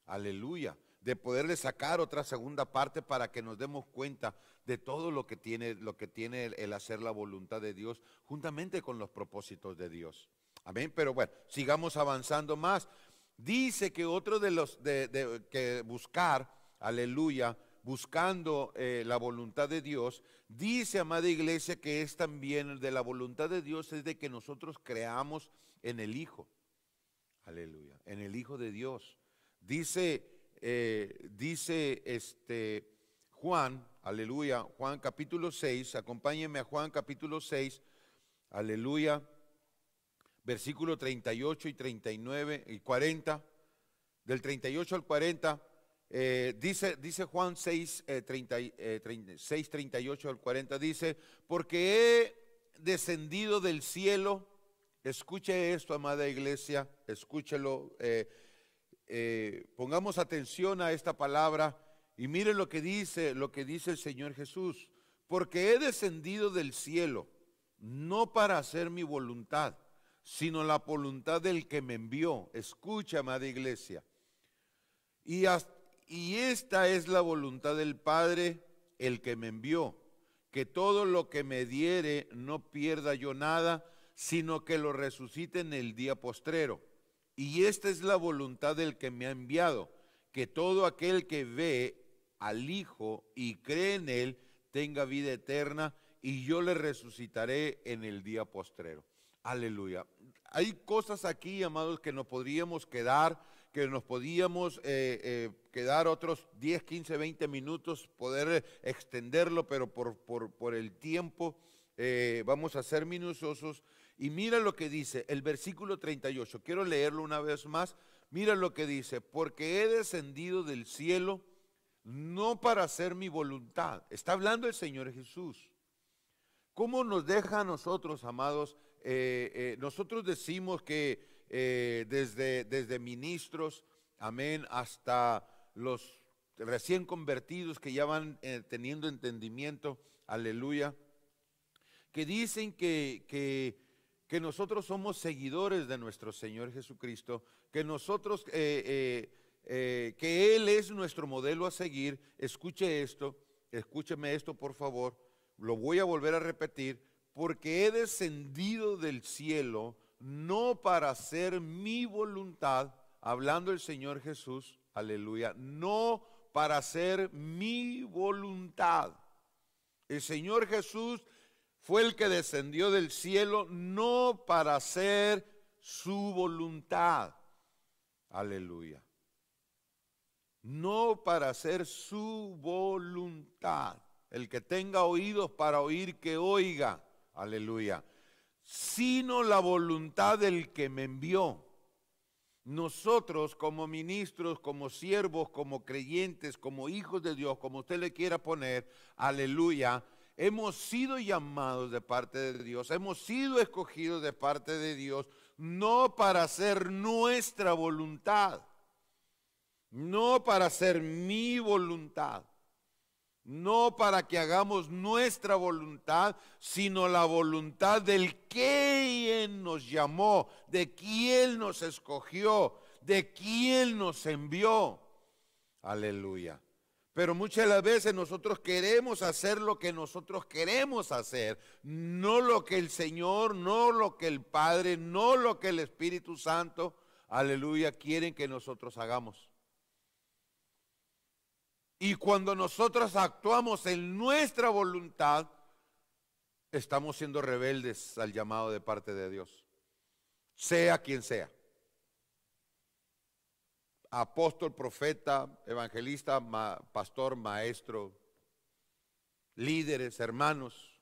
Aleluya, de poderle sacar otra segunda parte para que nos demos cuenta de todo lo que tiene, lo que tiene el, el hacer la voluntad de Dios juntamente con los propósitos de Dios. Amén, pero bueno, sigamos avanzando más. Dice que otro de los de, que buscar, aleluya, buscando eh, la voluntad de Dios, dice, amada iglesia, que es también de la voluntad de Dios, es de que nosotros creamos en el Hijo. Aleluya, en el Hijo de Dios. Dice, eh, dice este Juan, aleluya, Juan capítulo 6, acompáñenme a Juan capítulo 6, aleluya versículo 38 y 39 y 40, del 38 al 40, eh, dice, dice, Juan 6, 38 eh, eh, al 40, dice, porque he descendido del cielo, escuche esto, amada iglesia, escúchelo, pongamos atención a esta palabra y mire lo que dice, lo que dice el Señor Jesús, porque he descendido del cielo, no para hacer mi voluntad, sino la voluntad del que me envió. Escucha, amada iglesia. Y, y esta es la voluntad del Padre, el que me envió, que todo lo que me diere no pierda yo nada, sino que lo resucite en el día postrero. Y esta es la voluntad del que me ha enviado, que todo aquel que ve al Hijo y cree en Él tenga vida eterna, y yo le resucitaré en el día postrero. Aleluya. Hay cosas aquí, amados, que nos podríamos quedar, que nos podíamos eh, eh, quedar otros 10, 15, 20 minutos, poder eh, extenderlo, pero por, el tiempo vamos a ser minuciosos. Y mira lo que dice el versículo 38. Quiero leerlo una vez más. Mira lo que dice, porque he descendido del cielo no para hacer mi voluntad. Está hablando el Señor Jesús. ¿Cómo nos deja a nosotros, amados, eh, eh, nosotros decimos que eh, desde, desde ministros, amén, hasta los recién convertidos que ya van teniendo entendimiento, aleluya, que dicen que, que, nosotros somos seguidores de nuestro Señor Jesucristo, que nosotros, que Él es nuestro modelo a seguir. Escuche esto, escúcheme esto por favor, lo voy a volver a repetir porque he descendido del cielo no para hacer mi voluntad, hablando el Señor Jesús, aleluya, no para hacer mi voluntad. El Señor Jesús fue el que descendió del cielo no para hacer su voluntad. Aleluya. No para hacer su voluntad. El que tenga oídos para oír, que oiga. Aleluya. Sino la voluntad del que me envió. Nosotros como ministros, como siervos, como creyentes, como hijos de Dios, como usted le quiera poner, aleluya, hemos sido llamados de parte de Dios, hemos sido escogidos de parte de Dios, no para hacer nuestra voluntad, no para hacer mi voluntad, no para que hagamos nuestra voluntad, sino la voluntad del que nos llamó, de quien nos escogió, de quien nos envió. Aleluya. Pero muchas las veces nosotros queremos hacer lo que nosotros queremos hacer, no lo que el Señor, no lo que el Padre, no lo que el Espíritu Santo, aleluya, quieren que nosotros hagamos. Y cuando nosotros actuamos en nuestra voluntad, estamos siendo rebeldes al llamado de parte de Dios, sea quien sea. Apóstol, profeta, evangelista, pastor, maestro, líderes, hermanos,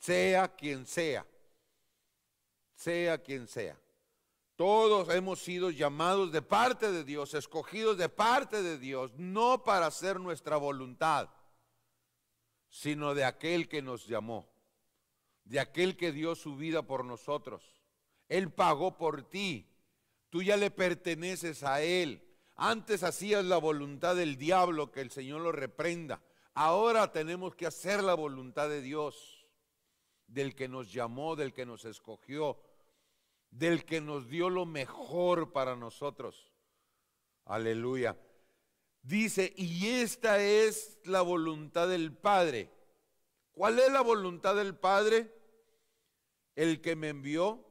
sea quien sea, sea quien sea. Todos hemos sido llamados de parte de Dios, escogidos de parte de Dios, no para hacer nuestra voluntad, sino de aquel que nos llamó, de aquel que dio su vida por nosotros. Él pagó por ti, tú ya le perteneces a Él. Antes hacías la voluntad del diablo, que el Señor lo reprenda. Ahora tenemos que hacer la voluntad de Dios, del que nos llamó, del que nos escogió, del que nos dio lo mejor para nosotros. Aleluya. Dice, y esta es la voluntad del Padre. ¿Cuál es la voluntad del Padre? El que me envió,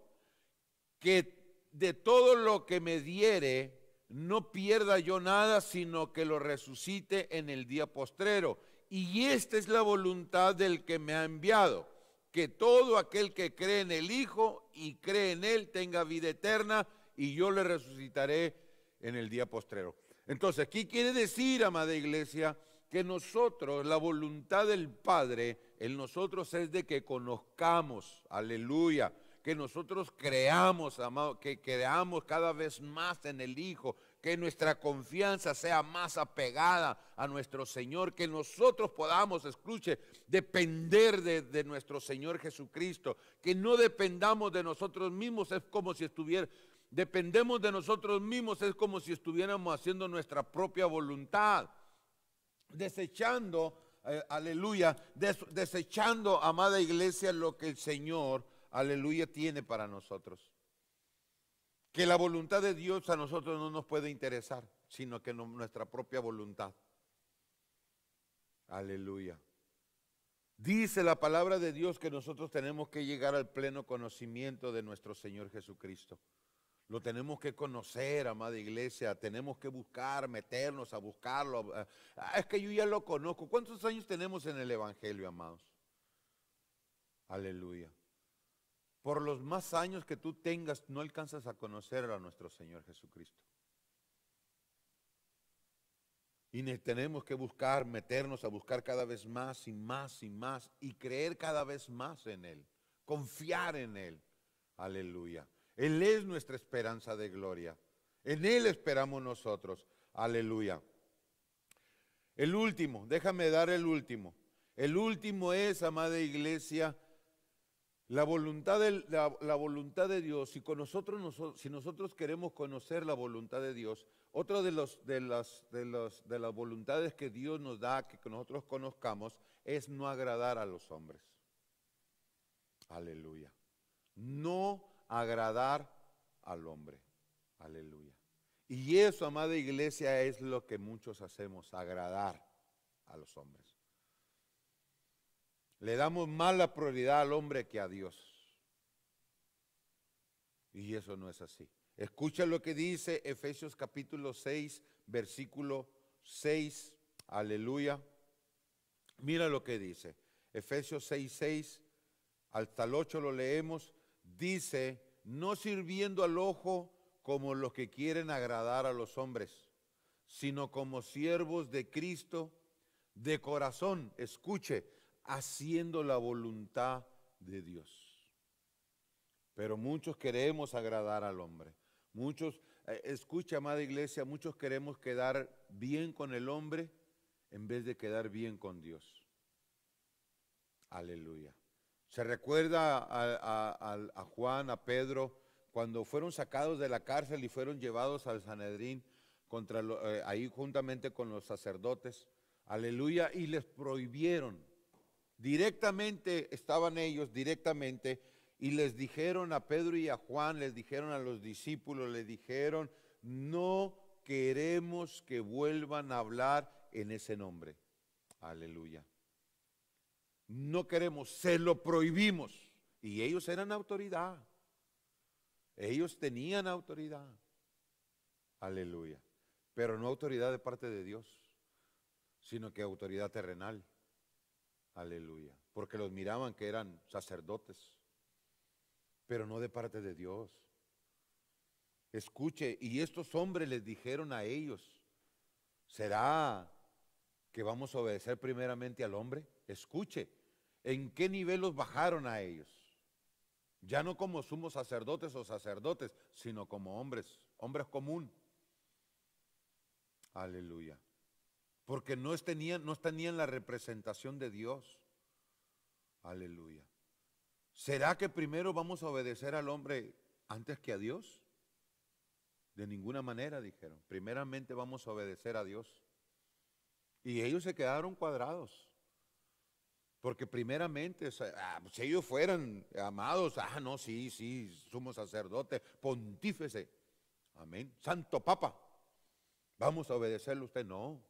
que de todo lo que me diere, no pierda yo nada, sino que lo resucite en el día postrero. Y esta es la voluntad del que me ha enviado que todo aquel que cree en el Hijo y cree en Él tenga vida eterna y yo le resucitaré en el día postrero. Entonces, ¿qué quiere decir, amada iglesia, que nosotros, la voluntad del Padre en nosotros es de que conozcamos, aleluya, que nosotros creamos, amado, que creamos cada vez más en el Hijo, que nuestra confianza sea más apegada a nuestro Señor, que nosotros podamos, escuche, depender de, nuestro Señor Jesucristo, que no dependamos de nosotros mismos, es como si estuviera, dependemos de nosotros mismos, es como si estuviéramos haciendo nuestra propia voluntad, desechando, eh, aleluya, desechando, amada iglesia, lo que el Señor, aleluya, tiene para nosotros que la voluntad de Dios a nosotros no nos puede interesar, sino que nuestra propia voluntad. Aleluya. Dice la palabra de Dios que nosotros tenemos que llegar al pleno conocimiento de nuestro Señor Jesucristo. Lo tenemos que conocer, amada iglesia. Tenemos que buscar, meternos a buscarlo. es que yo ya lo conozco. ¿Cuántos años tenemos en el Evangelio, amados? Aleluya. Por los más años que tú tengas, no alcanzas a conocer a nuestro Señor Jesucristo. Y tenemos que buscar, meternos a buscar cada vez más y más y más y creer cada vez más en Él, confiar en Él. Aleluya. Él es nuestra esperanza de gloria. En Él esperamos nosotros. Aleluya. El último, déjame dar el último. El último es, amada iglesia, la voluntad, de, la, voluntad de Dios, si, con nosotros, si nosotros queremos conocer la voluntad de Dios, otra de, los, de, las, de, los, de las voluntades que Dios nos da, que nosotros conozcamos, es no agradar a los hombres. Aleluya. No agradar al hombre. Aleluya. Y eso, amada iglesia, es lo que muchos hacemos, agradar a los hombres. Le damos más la prioridad al hombre que a Dios. Y eso no es así. Escucha lo que dice Efesios capítulo 6, versículo 6. Aleluya. Mira lo que dice. Efesios 6, 6, hasta el 8 lo leemos. Dice, no sirviendo al ojo como los que quieren agradar a los hombres, sino como siervos de Cristo de corazón. Escuche, haciendo la voluntad de Dios. Pero muchos queremos agradar al hombre. Muchos, eh, escucha, amada iglesia, muchos queremos quedar bien con el hombre en vez de quedar bien con Dios. Aleluya. Se recuerda a, Juan, a Pedro, cuando fueron sacados de la cárcel y fueron llevados al Sanedrín, contra, eh, ahí juntamente con los sacerdotes. Aleluya, y les prohibieron Directamente estaban ellos, directamente, y les dijeron a Pedro y a Juan, les dijeron a los discípulos, les dijeron, no queremos que vuelvan a hablar en ese nombre. Aleluya. No queremos, se lo prohibimos. Y ellos eran autoridad. Ellos tenían autoridad. Aleluya. Pero no autoridad de parte de Dios, sino que autoridad terrenal. Aleluya. Porque los miraban que eran sacerdotes, pero no de parte de Dios. Escuche, y estos hombres les dijeron a ellos, ¿será que vamos a obedecer primeramente al hombre? Escuche, ¿en qué nivel los bajaron a ellos? Ya no como sumos sacerdotes o sacerdotes, sino como hombres, hombres común. Aleluya porque no tenían, no la representación de Dios. Aleluya. ¿Será que primero vamos a obedecer al hombre antes que a Dios? De ninguna manera, dijeron. Primeramente vamos a obedecer a Dios. Y ellos se quedaron cuadrados. Porque primeramente, ah, si ellos fueran amados, ah, no, sí, sí, somos sacerdote, pontífice, amén, santo papa, vamos a obedecerle a usted, no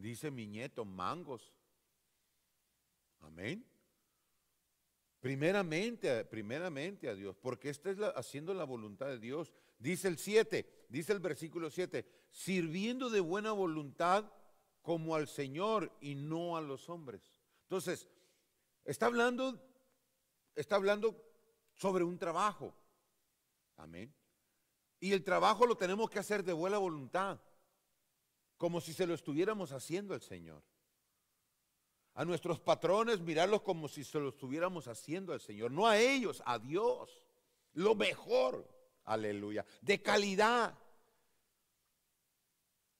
dice mi nieto, mangos. Amén. Primeramente, primeramente a Dios, porque esta es haciendo la voluntad de Dios. Dice el 7, dice el versículo 7, sirviendo de buena voluntad como al Señor y no a los hombres. Entonces, está hablando, está hablando sobre un trabajo. Amén. Y el trabajo lo tenemos que hacer de buena voluntad como si se lo estuviéramos haciendo al Señor. A nuestros patrones mirarlos como si se lo estuviéramos haciendo al Señor, no a ellos, a Dios. Lo mejor, aleluya, de calidad.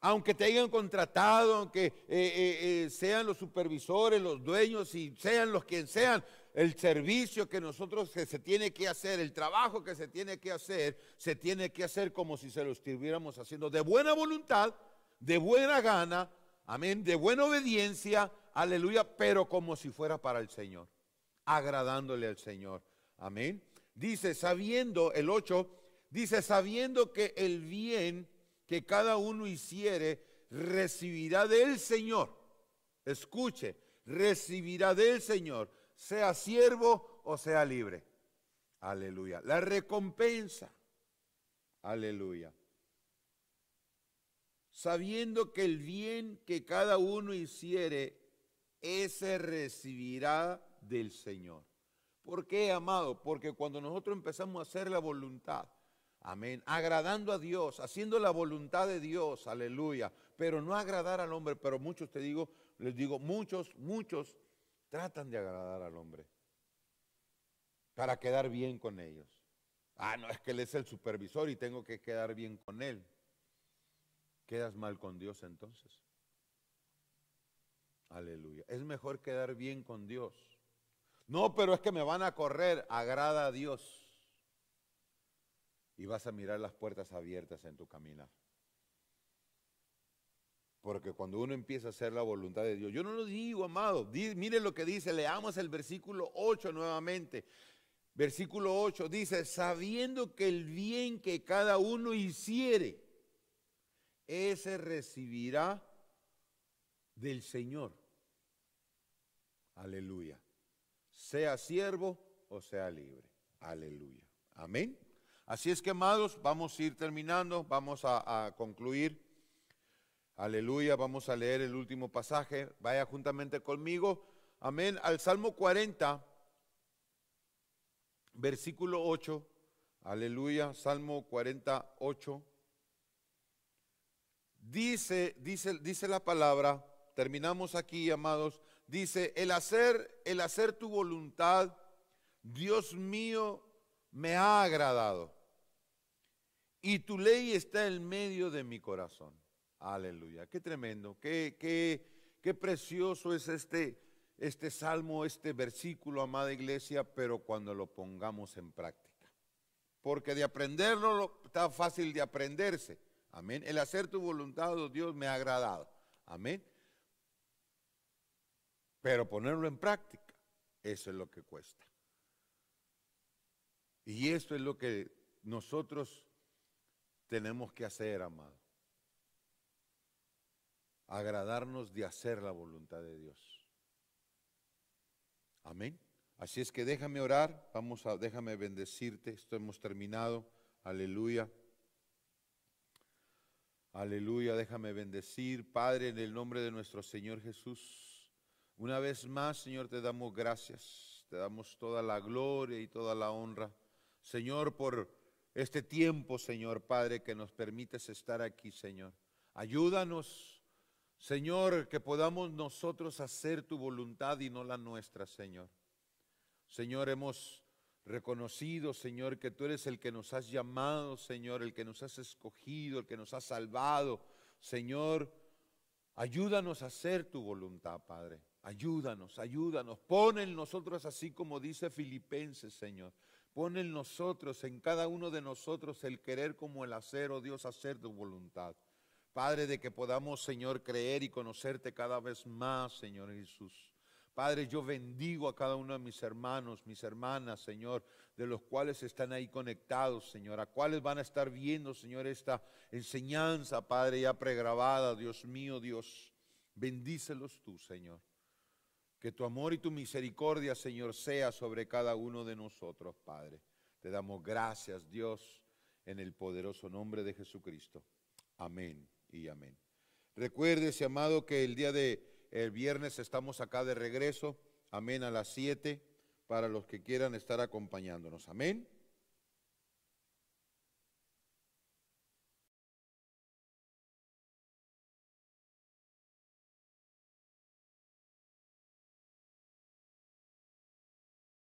Aunque te hayan contratado, aunque eh, eh, eh, sean los supervisores, los dueños y sean los quien sean, el servicio que nosotros se tiene que hacer, el trabajo que se tiene que hacer, se tiene que hacer como si se lo estuviéramos haciendo de buena voluntad de buena gana, amén, de buena obediencia, aleluya, pero como si fuera para el Señor, agradándole al Señor, amén. Dice, sabiendo, el 8, dice, sabiendo que el bien que cada uno hiciere, recibirá del Señor. Escuche, recibirá del Señor, sea siervo o sea libre. Aleluya. La recompensa. Aleluya sabiendo que el bien que cada uno hiciere, ese recibirá del Señor. ¿Por qué, amado? Porque cuando nosotros empezamos a hacer la voluntad, amén, agradando a Dios, haciendo la voluntad de Dios, aleluya, pero no agradar al hombre, pero muchos te digo, les digo, muchos, muchos tratan de agradar al hombre para quedar bien con ellos. Ah, no, es que él es el supervisor y tengo que quedar bien con él. ¿Quedas mal con Dios entonces? Aleluya. Es mejor quedar bien con Dios. No, pero es que me van a correr. Agrada a Dios. Y vas a mirar las puertas abiertas en tu caminar. Porque cuando uno empieza a hacer la voluntad de Dios, yo no lo digo, amado, mire lo que dice, leamos el versículo 8 nuevamente. Versículo 8 dice, sabiendo que el bien que cada uno hiciere, ese recibirá del Señor. Aleluya. Sea siervo o sea libre. Aleluya. Amén. Así es que, amados, vamos a ir terminando, vamos a, concluir. Aleluya, vamos a leer el último pasaje. Vaya juntamente conmigo. Amén. Al Salmo 40, versículo 8. Aleluya, Salmo 48. Dice, dice, dice la palabra, terminamos aquí, amados, dice, el hacer, el hacer tu voluntad, Dios mío, me ha agradado. Y tu ley está en medio de mi corazón. Aleluya. Qué tremendo, qué, qué, qué precioso es este, este salmo, este versículo, amada iglesia, pero cuando lo pongamos en práctica. Porque de aprenderlo está fácil de aprenderse, Amén. El hacer tu voluntad, oh Dios, me ha agradado. Amén. Pero ponerlo en práctica, eso es lo que cuesta. Y esto es lo que nosotros tenemos que hacer, amado. Agradarnos de hacer la voluntad de Dios. Amén. Así es que déjame orar, vamos a déjame bendecirte, esto hemos terminado. Aleluya. Aleluya, déjame bendecir, Padre, en el nombre de nuestro Señor Jesús. Una vez más, Señor, te damos gracias, te damos toda la gloria y toda la honra. Señor, por este tiempo, Señor, Padre, que nos permites estar aquí, Señor. Ayúdanos, Señor, que podamos nosotros hacer tu voluntad y no la nuestra, Señor. Señor, hemos reconocido, Señor, que tú eres el que nos has llamado, Señor, el que nos has escogido, el que nos has salvado. Señor, ayúdanos a hacer tu voluntad, Padre. Ayúdanos, ayúdanos. Pon en nosotros, así como dice Filipenses, Señor. Pon en nosotros, en cada uno de nosotros, el querer como el hacer, oh Dios, hacer tu voluntad. Padre, de que podamos, Señor, creer y conocerte cada vez más, Señor Jesús. Padre, yo bendigo a cada uno de mis hermanos, mis hermanas, Señor, de los cuales están ahí conectados, Señor, a cuáles van a estar viendo, Señor, esta enseñanza, Padre, ya pregrabada, Dios mío, Dios. Bendícelos tú, Señor. Que tu amor y tu misericordia, Señor, sea sobre cada uno de nosotros, Padre. Te damos gracias, Dios, en el poderoso nombre de Jesucristo. Amén y amén. Recuérdese, amado, que el día de el viernes estamos acá de regreso, amén, a las 7, para los que quieran estar acompañándonos. Amén.